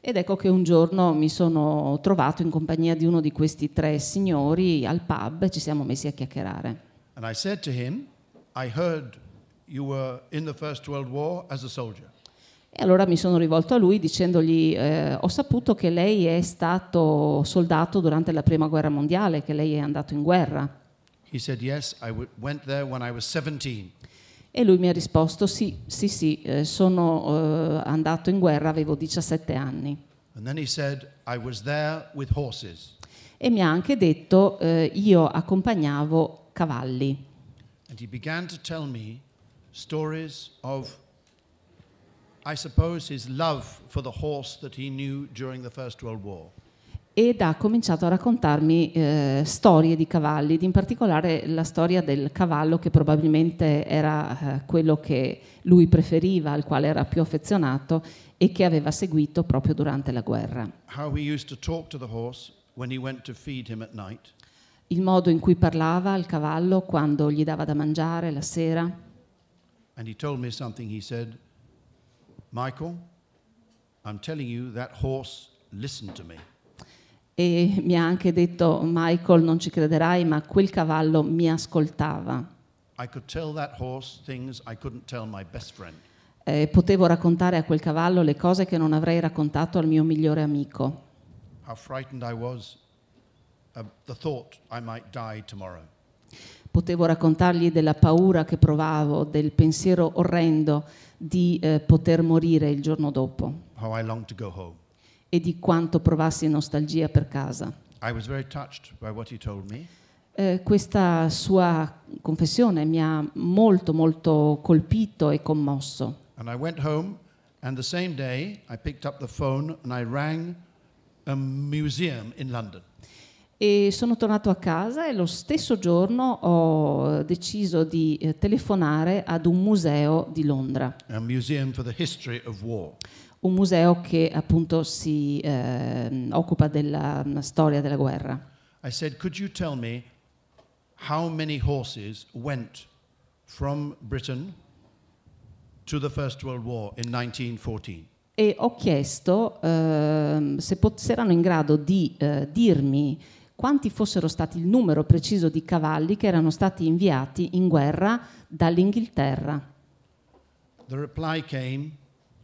Speaker 4: Ed ecco che un giorno mi sono trovato in compagnia di uno di questi tre signori al pub e ci siamo messi a chiacchierare.
Speaker 3: And I said to him, I heard you were in the First World War as a soldier.
Speaker 4: E allora mi sono rivolto a lui dicendogli eh, ho saputo che lei è stato soldato durante la Prima Guerra Mondiale, che lei è andato in guerra.
Speaker 3: He said yes, I went there when I was 17.
Speaker 4: E lui mi ha risposto sì, sì, sì, eh, sono eh, andato in guerra, avevo 17 anni. Said, e mi ha anche detto eh, io accompagnavo cavalli.
Speaker 3: Of, I suppose his love for the horse that he knew during the First World War
Speaker 4: ed ha cominciato a raccontarmi eh, storie di cavalli, ed in particolare la storia del cavallo che probabilmente era eh, quello che lui preferiva, al quale era più affezionato e che aveva seguito proprio durante la guerra. Il modo in cui parlava al cavallo quando gli dava da mangiare la sera.
Speaker 3: And he told me something. He said, Michael, I'm telling you, that horse listened to me
Speaker 4: e mi ha anche detto Michael non ci crederai ma quel cavallo mi ascoltava. Eh, potevo raccontare a quel cavallo le cose che non avrei raccontato al mio migliore amico.
Speaker 3: Was, uh,
Speaker 4: potevo raccontargli della paura che provavo, del pensiero orrendo di eh, poter morire il giorno dopo.
Speaker 3: How I longed to go home
Speaker 4: e di quanto provassi nostalgia per casa. Eh, questa sua confessione mi ha molto molto colpito e commosso.
Speaker 3: And I went home and the same day I picked up the phone and I rang a museum in London
Speaker 4: e sono tornato a casa e lo stesso giorno ho deciso di eh, telefonare ad un museo di Londra un museo che appunto si eh, occupa della mm, storia della guerra.
Speaker 3: I said, could you tell me how many horses went from Britain to the First World War in 1914?
Speaker 4: E ho chiesto eh, se, se erano in grado di eh, dirmi quanti fossero stati il numero preciso di cavalli che erano stati inviati in guerra dall'Inghilterra.
Speaker 3: The reply came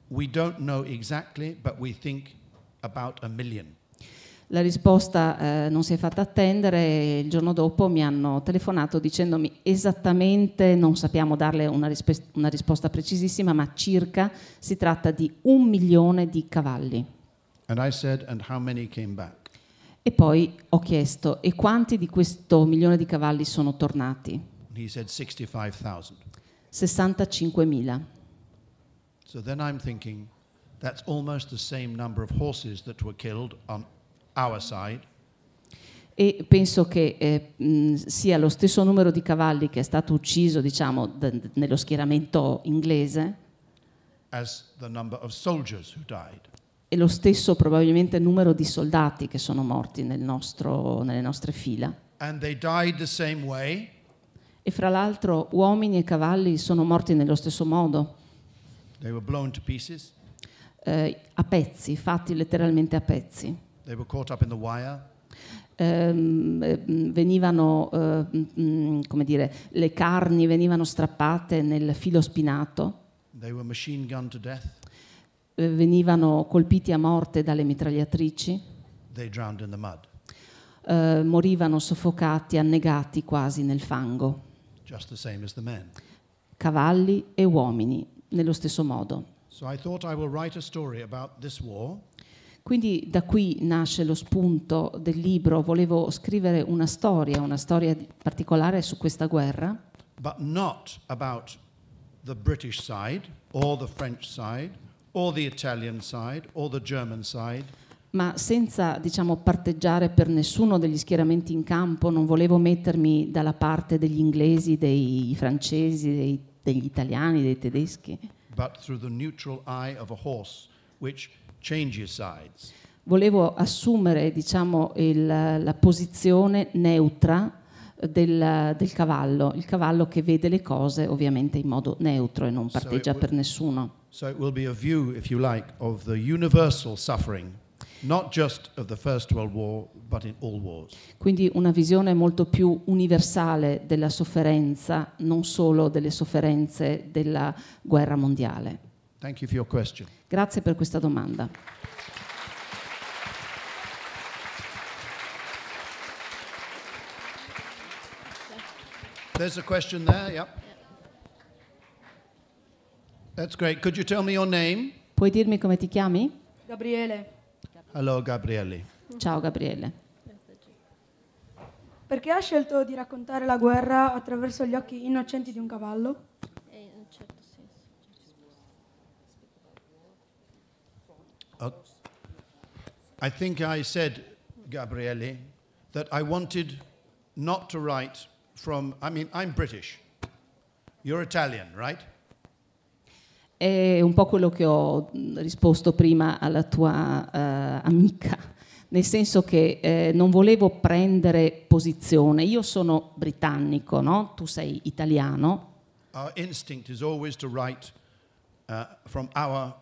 Speaker 3: We don't know exactly, but we think about a million.
Speaker 4: La risposta eh, non si è fatta attendere e il giorno dopo mi hanno telefonato dicendomi esattamente, non sappiamo darle una, una risposta precisissima, ma circa si tratta di un milione di cavalli. Said, e poi ho chiesto, e quanti di questo milione di cavalli sono tornati?
Speaker 3: 65.000.
Speaker 4: 65.000.
Speaker 3: So then I'm thinking, that's almost the same number of horses that were killed on our side.
Speaker 4: E penso che eh, mh, mm, sia lo stesso numero di cavalli che è stato ucciso, diciamo, nello schieramento inglese.
Speaker 3: As the number of soldiers who died.
Speaker 4: E lo stesso probabilmente numero di soldati che sono morti nel nostro, nelle nostre fila.
Speaker 3: And they died the same way. E fra
Speaker 4: l'altro uomini e cavalli sono morti nello stesso modo. Eh, a pezzi, fatti letteralmente a pezzi. Um, venivano, uh, eh, mh, mm, come dire, le carni venivano strappate nel filo spinato. Eh, venivano colpiti a morte dalle mitragliatrici. Uh, morivano soffocati, annegati quasi nel fango. Cavalli e uomini nello stesso modo.
Speaker 3: So I I
Speaker 4: Quindi da qui nasce lo spunto del libro, volevo scrivere una storia, una storia particolare su questa guerra.
Speaker 3: But not about the British side or the French side or the Italian side or the German side
Speaker 4: ma senza diciamo, parteggiare per nessuno degli schieramenti in campo, non volevo mettermi dalla parte degli inglesi, dei francesi, dei degli italiani, dei tedeschi. Volevo assumere diciamo, il, la posizione neutra eh, del, del, cavallo, il cavallo che vede le cose ovviamente in modo neutro e non parteggia so per
Speaker 3: nessuno. So it will be a view, if you like, of the universal suffering First World War, in
Speaker 4: Quindi una visione molto più universale della sofferenza, non solo delle sofferenze della guerra mondiale. You Grazie per questa domanda.
Speaker 3: There's a question there, yep. That's great. Could you tell me your name?
Speaker 4: Puoi dirmi come ti chiami?
Speaker 3: Gabriele. Allora Gabriele.
Speaker 4: Ciao Gabriele.
Speaker 3: Perché
Speaker 1: ha scelto di raccontare la guerra attraverso gli occhi
Speaker 3: innocenti di un cavallo? Eh,
Speaker 2: in un certo senso.
Speaker 3: Oh. I think I said, Gabriele, that I wanted not to write from, I mean, I'm British. You're Italian, right?
Speaker 4: È un po' quello che ho risposto prima alla tua eh, amica, nel senso che eh, non volevo prendere posizione. Io sono britannico, no? tu sei italiano.
Speaker 3: Our instinct is always to write uh, from our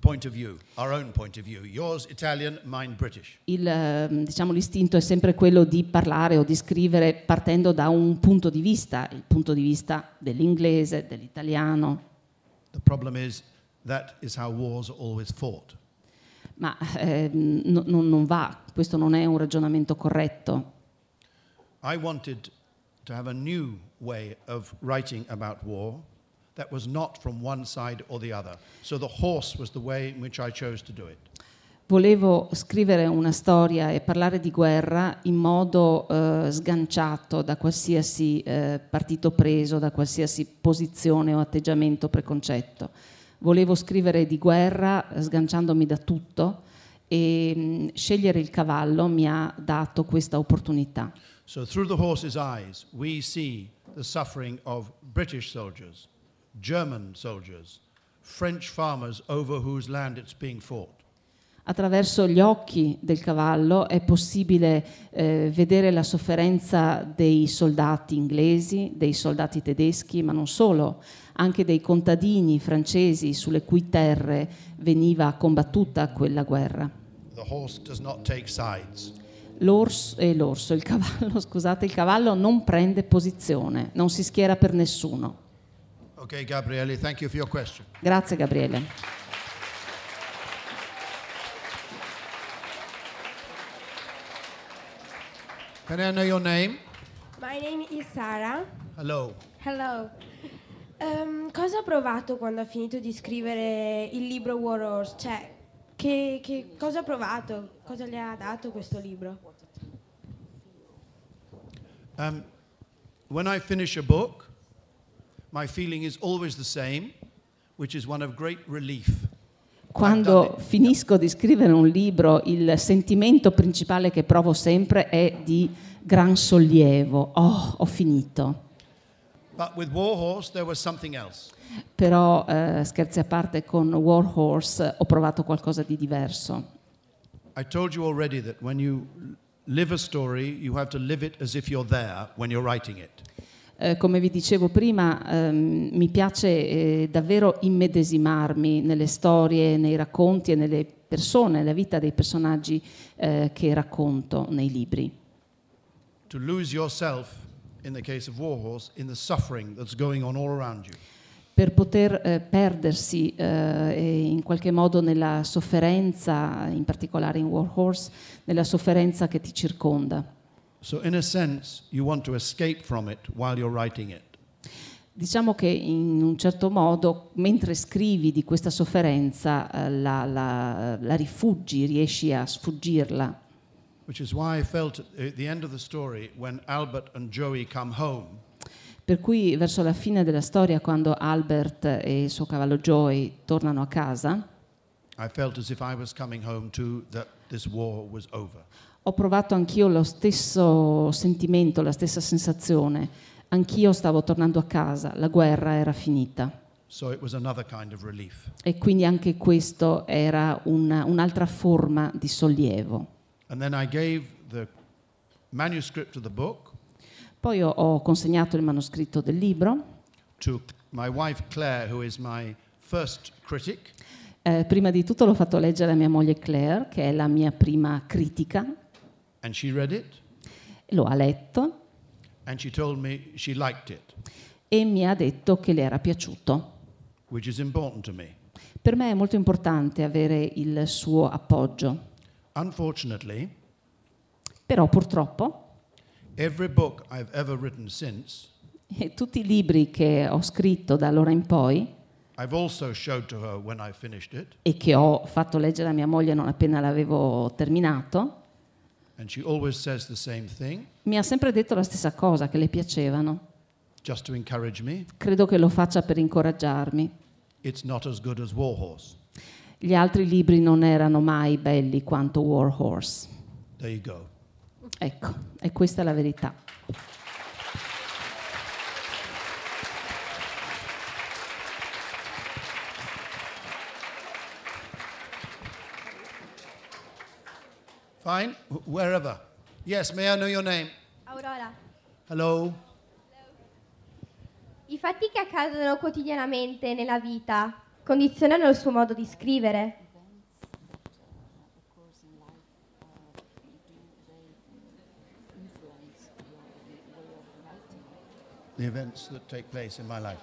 Speaker 3: point of view, our own point of view. Yours Italian, mine British.
Speaker 4: Il, ehm, diciamo, l'istinto è sempre quello di parlare o di scrivere partendo da un punto di vista, il punto di vista dell'inglese, dell'italiano.
Speaker 3: The problem is that is how wars are always fought.
Speaker 4: Ma eh, no, non va, questo non è un ragionamento corretto.
Speaker 3: I wanted to have a new way of writing about war that was not from one side or the other. So the horse was the way in which I chose to do it.
Speaker 4: volevo scrivere una storia e parlare di guerra in modo eh, sganciato da qualsiasi eh, partito preso, da qualsiasi posizione o atteggiamento preconcetto. Volevo scrivere di guerra sganciandomi da tutto e mh, mm, scegliere il cavallo mi ha dato questa opportunità.
Speaker 3: So through the horse's eyes we see the suffering of British soldiers, German soldiers, French farmers over whose land it's being fought
Speaker 4: attraverso gli occhi del cavallo è possibile eh, vedere la sofferenza dei soldati inglesi, dei soldati tedeschi, ma non solo, anche dei contadini francesi sulle cui terre veniva combattuta quella guerra. L'orso, eh, l'orso, il cavallo, scusate, il cavallo non prende posizione, non si schiera per nessuno.
Speaker 3: Okay, Gabriele, you
Speaker 4: Grazie Gabriele.
Speaker 3: Can I know your name?
Speaker 1: My name is Sara. Hello. Hello. Um, cosa ha provato quando ha finito di scrivere il libro War Horse? Cioè, che, che cosa ha provato? Cosa le ha dato questo libro?
Speaker 3: Um, when I finish a book, my feeling is always the same, which is one of great relief.
Speaker 4: quando finisco di scrivere un libro, il sentimento principale che provo sempre è di gran sollievo. Oh, ho finito. Però, eh, scherzi a parte, con War Horse eh, ho provato qualcosa di diverso.
Speaker 3: I told you already that when you live a story, you have to live it as if you're there when you're writing it.
Speaker 4: Eh, come vi dicevo prima, ehm, mi piace eh, davvero immedesimarmi nelle storie, nei racconti e nelle persone, nella vita dei personaggi eh, che racconto nei libri.
Speaker 3: To lose yourself, in the case of War in the suffering that's going on all around you
Speaker 4: per poter eh, perdersi eh, in qualche modo nella sofferenza, in particolare in Warhorse, nella sofferenza che ti
Speaker 3: circonda. So in a sense you want to escape from it while you're writing it.
Speaker 4: Diciamo che in un certo modo, mentre scrivi di questa sofferenza, eh, la, la, la rifugi, riesci a sfuggirla.
Speaker 3: Which is why I felt at the end of the story when Albert and Joey come home.
Speaker 4: Per cui verso la fine della storia, quando Albert e il suo cavallo Joey tornano a casa,
Speaker 3: I felt as if I was coming home too, that this war was over
Speaker 4: ho provato anch'io lo stesso sentimento, la stessa sensazione. Anch'io stavo tornando a casa, la guerra era finita.
Speaker 3: So kind of
Speaker 4: e quindi anche questo era una, un'altra forma di sollievo. Poi ho, ho consegnato il manoscritto del libro
Speaker 3: to my wife Claire, who is my first critic.
Speaker 4: Eh, prima di tutto l'ho fatto leggere a mia moglie Claire, che è la mia prima critica.
Speaker 3: And she read it.
Speaker 4: Lo ha letto.
Speaker 3: And she told me she liked it.
Speaker 4: E mi ha detto che le era piaciuto.
Speaker 3: Which is important to me.
Speaker 4: Per me è molto importante avere il suo appoggio.
Speaker 3: Unfortunately,
Speaker 4: però purtroppo,
Speaker 3: every book I've ever written since,
Speaker 4: e tutti i libri che ho scritto da allora in poi,
Speaker 3: I've also showed to her when I finished it,
Speaker 4: e che ho fatto leggere a mia moglie non appena l'avevo terminato,
Speaker 3: Thing,
Speaker 4: mi ha sempre detto la stessa cosa, che le piacevano.
Speaker 3: Me, Credo
Speaker 4: che lo faccia per incoraggiarmi.
Speaker 3: It's not as good as War Horse.
Speaker 4: Gli altri libri non erano mai belli quanto War Horse. Ecco, e questa è la verità.
Speaker 3: Fine? Wherever. Yes, may I know your name? Aurora. Hello.
Speaker 2: I fatti che accadono quotidianamente nella vita condizionano il suo modo
Speaker 1: di scrivere.
Speaker 3: The events that take place in my life.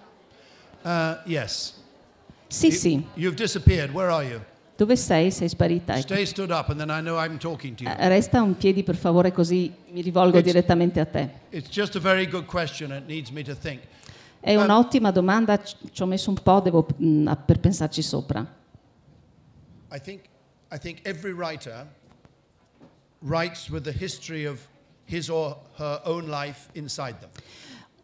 Speaker 3: Uh, yes. Sì, you, sì. You've disappeared. Where are you?
Speaker 4: Dove sei? Sei sparita. Ecco. Resta un piedi per favore così mi rivolgo it's, direttamente a te. È uh, un'ottima domanda, ci ho messo un po' devo, mh, mm, per pensarci sopra.
Speaker 3: I think, I think every writer writes with the history of his or her own life inside them.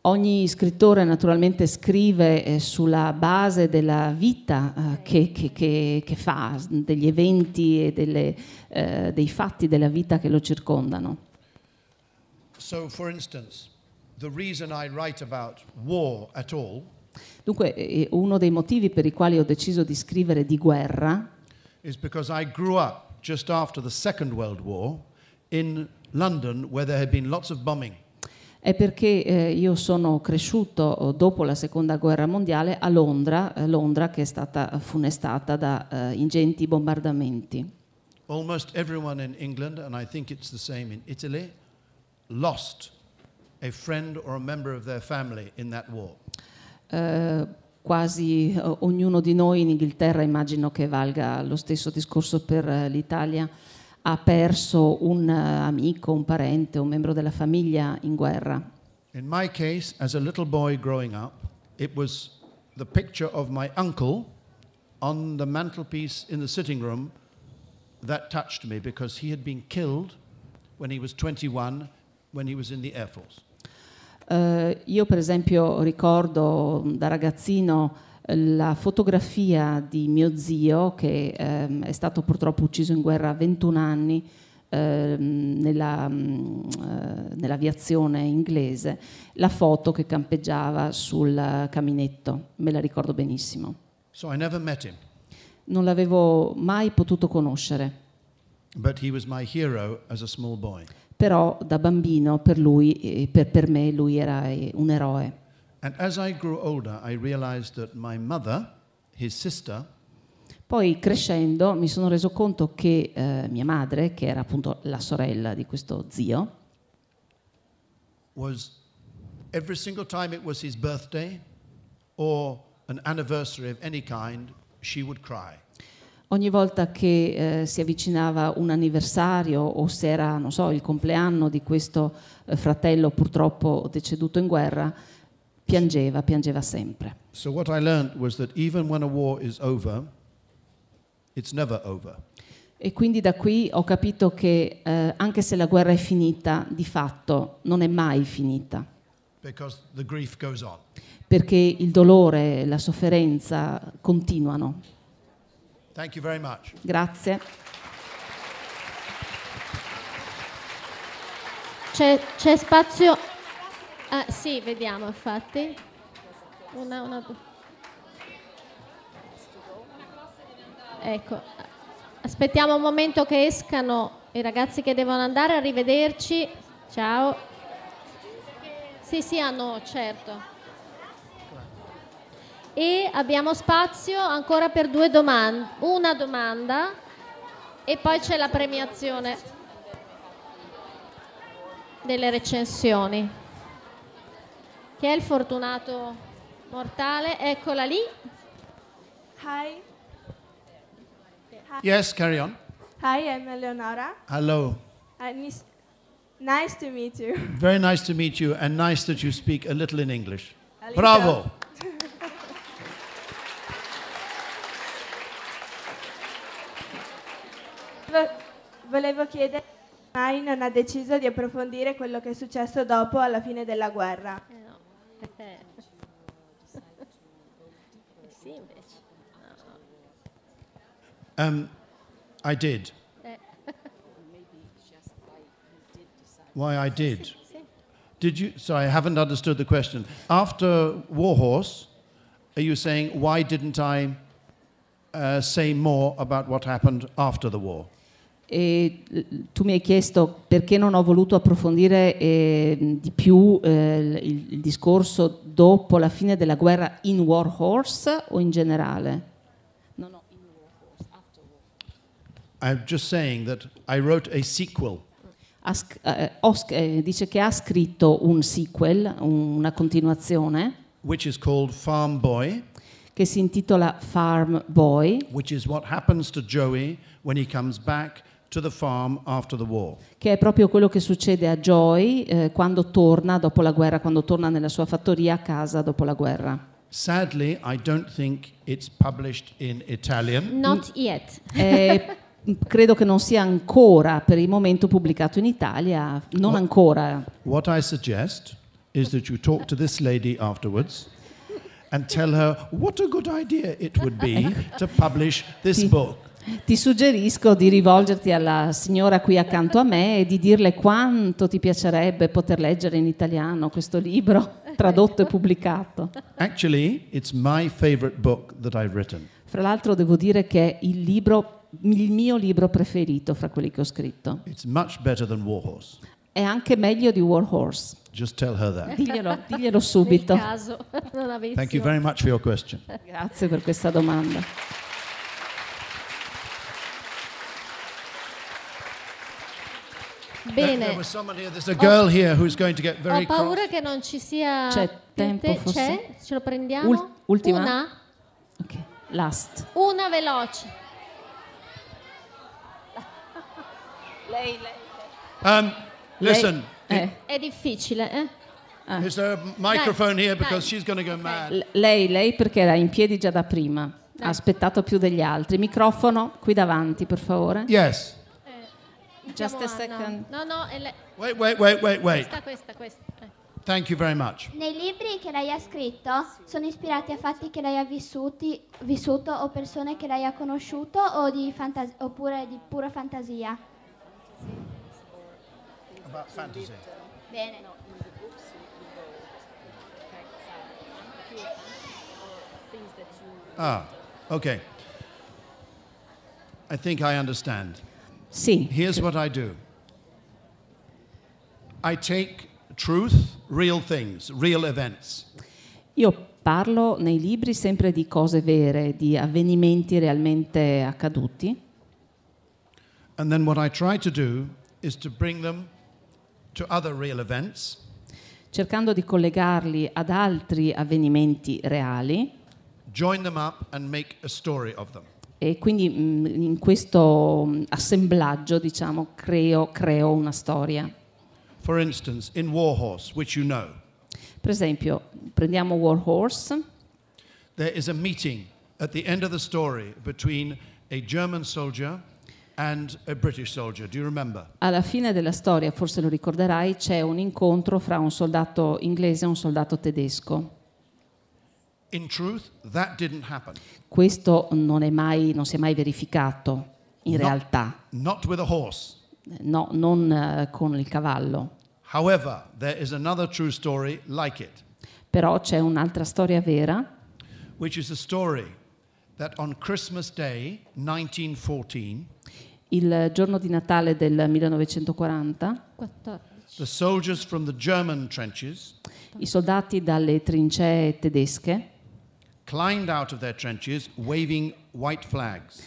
Speaker 4: Ogni scrittore naturalmente scrive eh, sulla base della vita eh, che, che, che, che, fa, degli eventi e delle, eh, dei fatti della vita che lo circondano.
Speaker 3: So, for instance, the reason I write about war at all
Speaker 4: Dunque, eh, uno dei motivi per i quali ho deciso di scrivere di guerra
Speaker 3: is because I grew up just after the Second World War in London where there had been lots of bombing
Speaker 4: è perché eh, io sono cresciuto oh, dopo la seconda guerra mondiale a Londra, eh, Londra che è stata funestata da eh, ingenti bombardamenti.
Speaker 3: Almost everyone in England, and I think it's the same in Italy, lost a friend or a member of their family in that war.
Speaker 4: Eh, quasi eh, ognuno di noi in Inghilterra immagino che valga lo stesso discorso per l'Italia ha perso un eh, amico, un parente, un membro della famiglia in guerra.
Speaker 3: In my case, as a little boy growing up, it was the picture of my uncle on the mantelpiece in the sitting room that touched me because he had been killed when he was 21 when he was in the Air Force.
Speaker 4: Uh, io per esempio ricordo mm, da ragazzino la fotografia di mio zio, che ehm, è stato purtroppo ucciso in guerra a 21 anni ehm, nella, mh, eh, nell'aviazione inglese, la foto che campeggiava sul caminetto, me la ricordo benissimo. So non l'avevo mai potuto conoscere. Però da bambino per, lui, eh, per, per me lui era eh, un eroe.
Speaker 3: And as I grew older, I realized that my mother, his sister,
Speaker 4: poi crescendo mi sono reso conto che eh, mia madre, che era appunto la sorella di questo zio,
Speaker 3: was every single time it was his birthday or an anniversary of any kind, she would cry.
Speaker 4: Ogni volta che eh, si avvicinava un anniversario o se era, non so, il compleanno di questo eh, fratello purtroppo deceduto in guerra, piangeva, piangeva sempre.
Speaker 3: So what I learned was that even when a war is over, it's never over.
Speaker 4: E quindi da qui ho capito che eh, anche se la guerra è finita, di fatto non è mai finita.
Speaker 3: the grief goes on.
Speaker 4: Perché il dolore e la sofferenza continuano.
Speaker 3: Thank you very much.
Speaker 4: Grazie.
Speaker 2: C'è, c'è spazio Ah, sì, vediamo infatti. Una, una... Ecco, aspettiamo un momento che escano i ragazzi che devono andare, arrivederci, ciao. Sì, sì, hanno, certo. E abbiamo spazio ancora per due domande, una domanda e poi c'è la premiazione delle recensioni che è il fortunato mortale. Eccola lì.
Speaker 1: Hi.
Speaker 3: Hi. Yes, carry on.
Speaker 1: Hi, I'm Eleonora. Hello. Uh, nice, nice to meet you.
Speaker 3: Very nice to meet you and nice that you speak a little in English. Little. Bravo.
Speaker 1: Volevo chiedere mai non ha deciso di approfondire quello che è successo dopo alla fine della guerra.
Speaker 2: bitch. Oh.
Speaker 3: Um, I did. Why I did. Did you? So I haven't understood the question. After Warhorse, are you saying why didn't I uh, say more about what happened after the war? E tu mi hai chiesto perché non ho voluto
Speaker 4: approfondire eh, di più eh, il, il, discorso dopo la fine della guerra in War Horse o in generale? No, no, in War Horse, after
Speaker 3: War Horse. I'm just saying that I wrote a sequel.
Speaker 4: Sc- eh, sc- eh, dice che ha scritto un sequel, un, una continuazione. Which is
Speaker 3: called Farm Boy che si intitola Farm Boy. Which is what happens to Joey when he comes back
Speaker 4: che è proprio quello che succede a Joy eh, quando torna dopo la guerra, quando torna nella sua fattoria a casa dopo la guerra.
Speaker 3: Sadly, I don't think it's published in Italian. Not yet.
Speaker 2: Eh,
Speaker 4: credo che non sia ancora per il momento pubblicato in Italia,
Speaker 3: non what, ancora. What I suggest is that you talk to this lady afterwards and tell her what a good idea it would be ecco. to publish this book
Speaker 4: ti suggerisco di rivolgerti alla signora qui accanto a me e di dirle quanto ti piacerebbe poter leggere in italiano questo libro tradotto e pubblicato.
Speaker 3: Actually, it's my favorite book that I've written.
Speaker 4: Fra l'altro devo dire che è il, libro, il mio libro preferito fra quelli che ho scritto. It's
Speaker 3: much better than War
Speaker 4: Horse. È anche meglio di War Horse.
Speaker 3: Just tell her that.
Speaker 4: Diglielo, diglielo subito. caso non Thank you very
Speaker 3: much for your question.
Speaker 4: Grazie per questa domanda.
Speaker 3: Bene. Ho, paura
Speaker 2: che non ci sia c'è tempo te, forse. C'è? Ce lo prendiamo? Ul- ultima. Una.
Speaker 3: Okay. Last.
Speaker 2: Una veloce. lei, lei.
Speaker 3: Um, listen. eh.
Speaker 2: È difficile, eh?
Speaker 3: Ah. Is there a microphone Dai. here because Dai. she's going to go mad. L-
Speaker 4: lei, lei perché era in piedi già da prima. Dai. Ha aspettato più degli altri. Microfono qui davanti, per favore. Yes.
Speaker 3: Just a diciamo Anna. second.
Speaker 2: No, no, le... Wait,
Speaker 3: wait, wait, wait, wait. Questa,
Speaker 2: questa, questa. Eh.
Speaker 3: Thank you very much.
Speaker 2: Nei libri che lei ha scritto sono ispirati a fatti che lei ha vissuti, vissuto o persone che lei ha conosciuto o di fantas- oppure di pura fantasia?
Speaker 3: About fantasy. Bene. Ah, ok. I think I understand. Sì. Here's what I do. I take truth, real things, real events.
Speaker 4: Io parlo nei libri sempre di cose vere, di avvenimenti realmente accaduti.
Speaker 3: And then what I try to do is to bring them to other real events.
Speaker 4: Cercando di collegarli ad altri avvenimenti
Speaker 3: reali. Join them up and make a story of them e quindi mm,
Speaker 4: in questo mm, assemblaggio diciamo, creo, creo, una storia.
Speaker 3: Instance, in Horse, you know,
Speaker 4: per esempio, prendiamo War Horse.
Speaker 3: There is a meeting at the end of the story between a German soldier and a British soldier. Do you remember?
Speaker 4: Alla fine della storia, forse lo ricorderai, c'è un incontro fra un soldato inglese e un soldato tedesco. In Truth, Questo non, mai, non, si è mai verificato
Speaker 3: in not, realtà. Not
Speaker 4: no, non uh, con il cavallo.
Speaker 3: However, like it,
Speaker 4: Però c'è un'altra storia vera.
Speaker 3: Which is a story that on Christmas Day 1914
Speaker 4: il giorno di Natale del 1940
Speaker 3: 14.
Speaker 4: i soldati dalle trincee tedesche
Speaker 3: Trenches,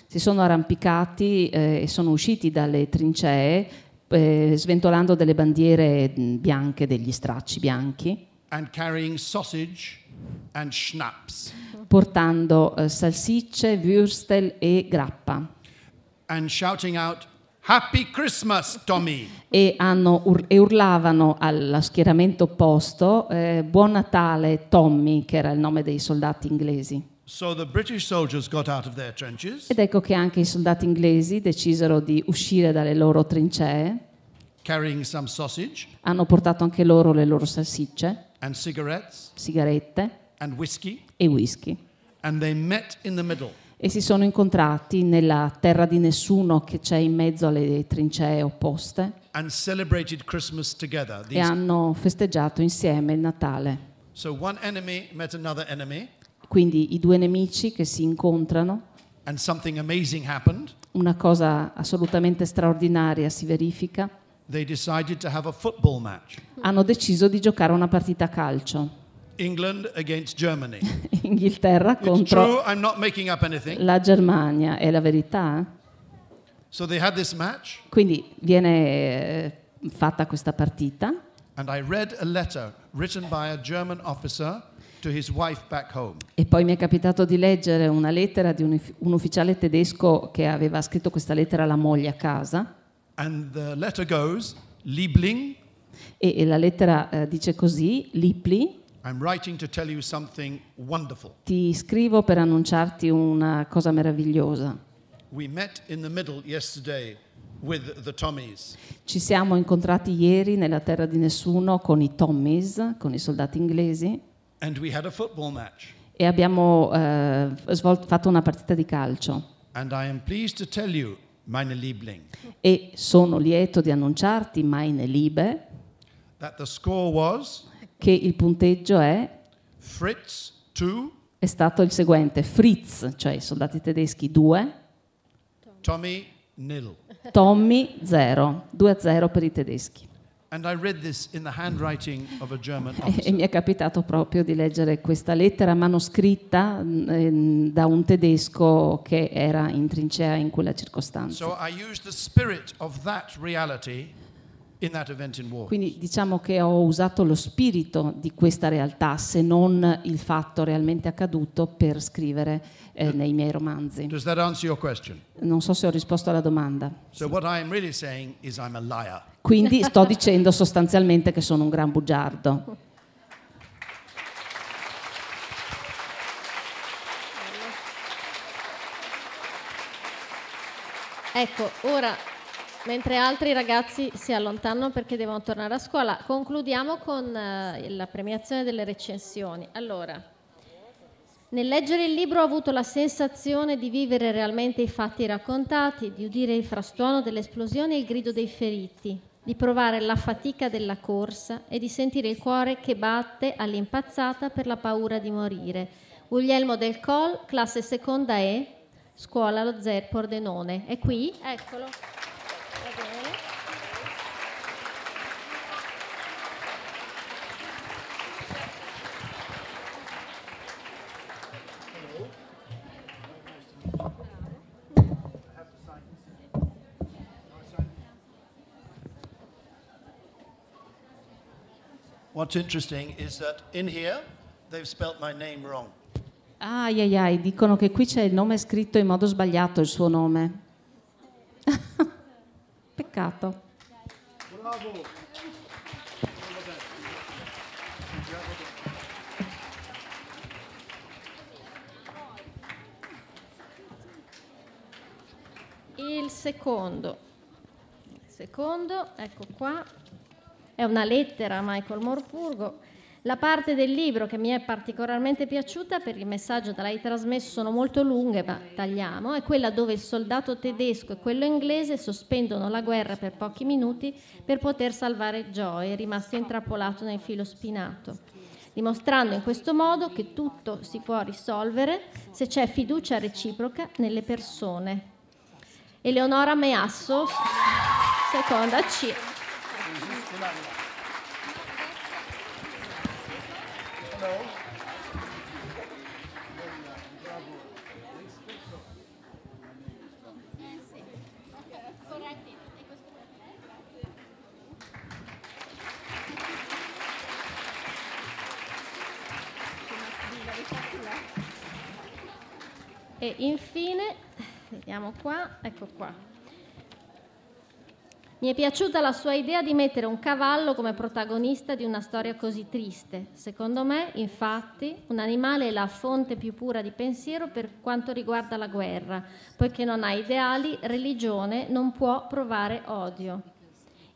Speaker 3: si
Speaker 4: sono arrampicati eh, e sono usciti dalle trincee eh, sventolando delle bandiere mm, bianche, degli stracci bianchi. Portando eh, salsicce, würstel e grappa.
Speaker 3: And shouting out Happy Christmas, Tommy!
Speaker 4: E, hanno, ur- e urlavano allo schieramento opposto eh, Buon Natale, Tommy, che era il nome dei soldati inglesi.
Speaker 3: So Ed
Speaker 4: ecco che anche i soldati inglesi decisero di uscire dalle loro trincee.
Speaker 3: Sausage,
Speaker 4: hanno portato anche loro le loro salsicce.
Speaker 3: Cigarette.
Speaker 4: Sigarette. whisky. e
Speaker 3: whisky. And they met in the middle
Speaker 4: e si sono incontrati nella terra di nessuno che c'è in mezzo alle trincee opposte
Speaker 3: together, e hanno
Speaker 4: festeggiato insieme il Natale. So Quindi i due nemici che si incontrano
Speaker 3: happened,
Speaker 4: una cosa assolutamente straordinaria si verifica. Hanno deciso di giocare una partita a calcio.
Speaker 3: England against Germany.
Speaker 4: Inghilterra contro true, la Germania, è la verità? So Quindi viene eh, fatta questa partita. E poi mi è capitato di leggere una lettera di un, un ufficiale tedesco che aveva scritto questa lettera alla moglie a casa.
Speaker 3: And the letter goes, Liebling.
Speaker 4: E, e la lettera uh, dice così, Liebling. Ti scrivo per annunciarti una cosa meravigliosa. Ci siamo incontrati ieri nella terra di nessuno con i Tommies, con i soldati inglesi. E abbiamo eh, svol- fatto una partita di calcio.
Speaker 3: And I am to tell you, meine Liebling.
Speaker 4: E sono lieto di annunciarti, meine Liebe.
Speaker 3: That the score was
Speaker 4: che il punteggio è...
Speaker 3: Fritz
Speaker 4: 2. È stato il seguente, Fritz, cioè i soldati tedeschi 2.
Speaker 3: Tommy 0.
Speaker 4: Tommy 0, 2 a 0 per i tedeschi.
Speaker 3: e mi è
Speaker 4: capitato proprio di leggere questa lettera manoscritta mm, eh, da un tedesco che era in trincea in quella
Speaker 3: circostanza. So I used the spirit of that reality quindi
Speaker 4: diciamo che ho usato lo spirito di questa realtà, se non il fatto realmente accaduto, per scrivere eh, nei miei romanzi. Non so se ho risposto alla domanda.
Speaker 3: So really Quindi sto dicendo
Speaker 4: sostanzialmente che sono un gran bugiardo.
Speaker 2: Ecco, ora Mentre altri ragazzi si allontanano perché devono tornare a scuola, concludiamo con eh, la premiazione delle recensioni. Allora, nel leggere il libro ho avuto la sensazione di vivere realmente i fatti raccontati, di udire il frastuono dell'esplosione e il grido dei feriti, di provare la fatica della corsa e di sentire il cuore che batte all'impazzata per la paura di morire. Guglielmo del Col, classe seconda E, scuola Lo Zer Pordenone. È qui? Eccolo.
Speaker 3: What's interesting is that in here they've spelt my name wrong.
Speaker 4: Ai ai ai, dicono che qui c'è il nome scritto in modo sbagliato, il suo nome. Peccato.
Speaker 3: Bravo.
Speaker 2: Il secondo, secondo, ecco qua, è una lettera a Michael Morfurgo. La parte del libro che mi è particolarmente piaciuta per il messaggio da lei trasmesso sono molto lunghe, ma tagliamo, è quella dove il soldato tedesco e quello inglese sospendono la guerra per pochi minuti per poter salvare Joe, rimasto intrappolato nel filo spinato, dimostrando in questo modo che tutto si può risolvere se c'è fiducia reciproca nelle persone. Eleonora Measso, seconda C. Andiamo qua, ecco qua. Mi è piaciuta la sua idea di mettere un cavallo come protagonista di una storia così triste. Secondo me, infatti, un animale è la fonte più pura di pensiero per quanto riguarda la guerra, poiché non ha ideali, religione, non può provare odio.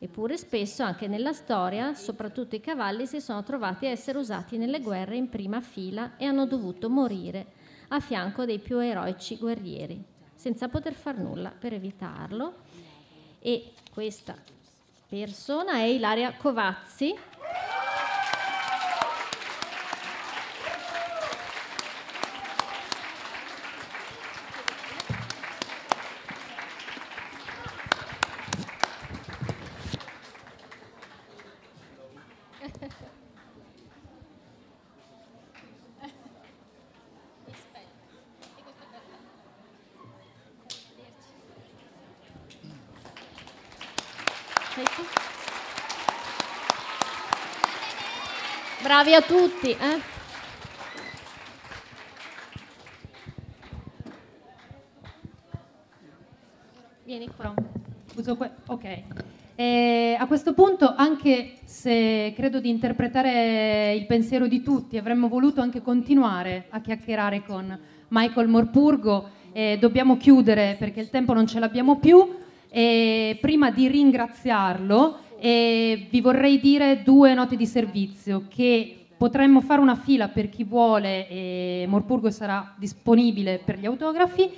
Speaker 2: Eppure spesso anche nella storia, soprattutto i cavalli si sono trovati a essere usati nelle guerre in prima fila e hanno dovuto morire a fianco dei più eroici guerrieri senza poter far nulla per evitarlo. E questa persona è Ilaria Covazzi, bravi a tutti. Eh?
Speaker 1: Vieni qua. ok. Eh, a questo punto, anche se credo di interpretare il pensiero di tutti, avremmo voluto anche continuare a chiacchierare con Michael Morpurgo, eh, dobbiamo chiudere perché il tempo non ce l'abbiamo più. Eh, prima di ringraziarlo, e vi vorrei dire due note di servizio che potremmo fare una fila per chi vuole e Morpurgo sarà disponibile per gli autografi,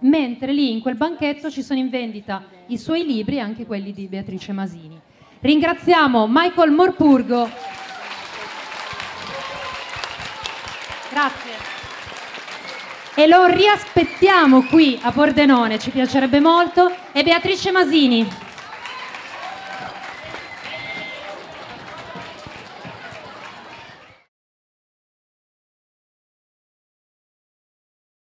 Speaker 1: mentre lì in quel banchetto ci sono in vendita i suoi libri e anche quelli di Beatrice Masini. Ringraziamo Michael Morpurgo. Grazie. E lo riaspettiamo qui a Pordenone, ci piacerebbe molto. E Beatrice Masini.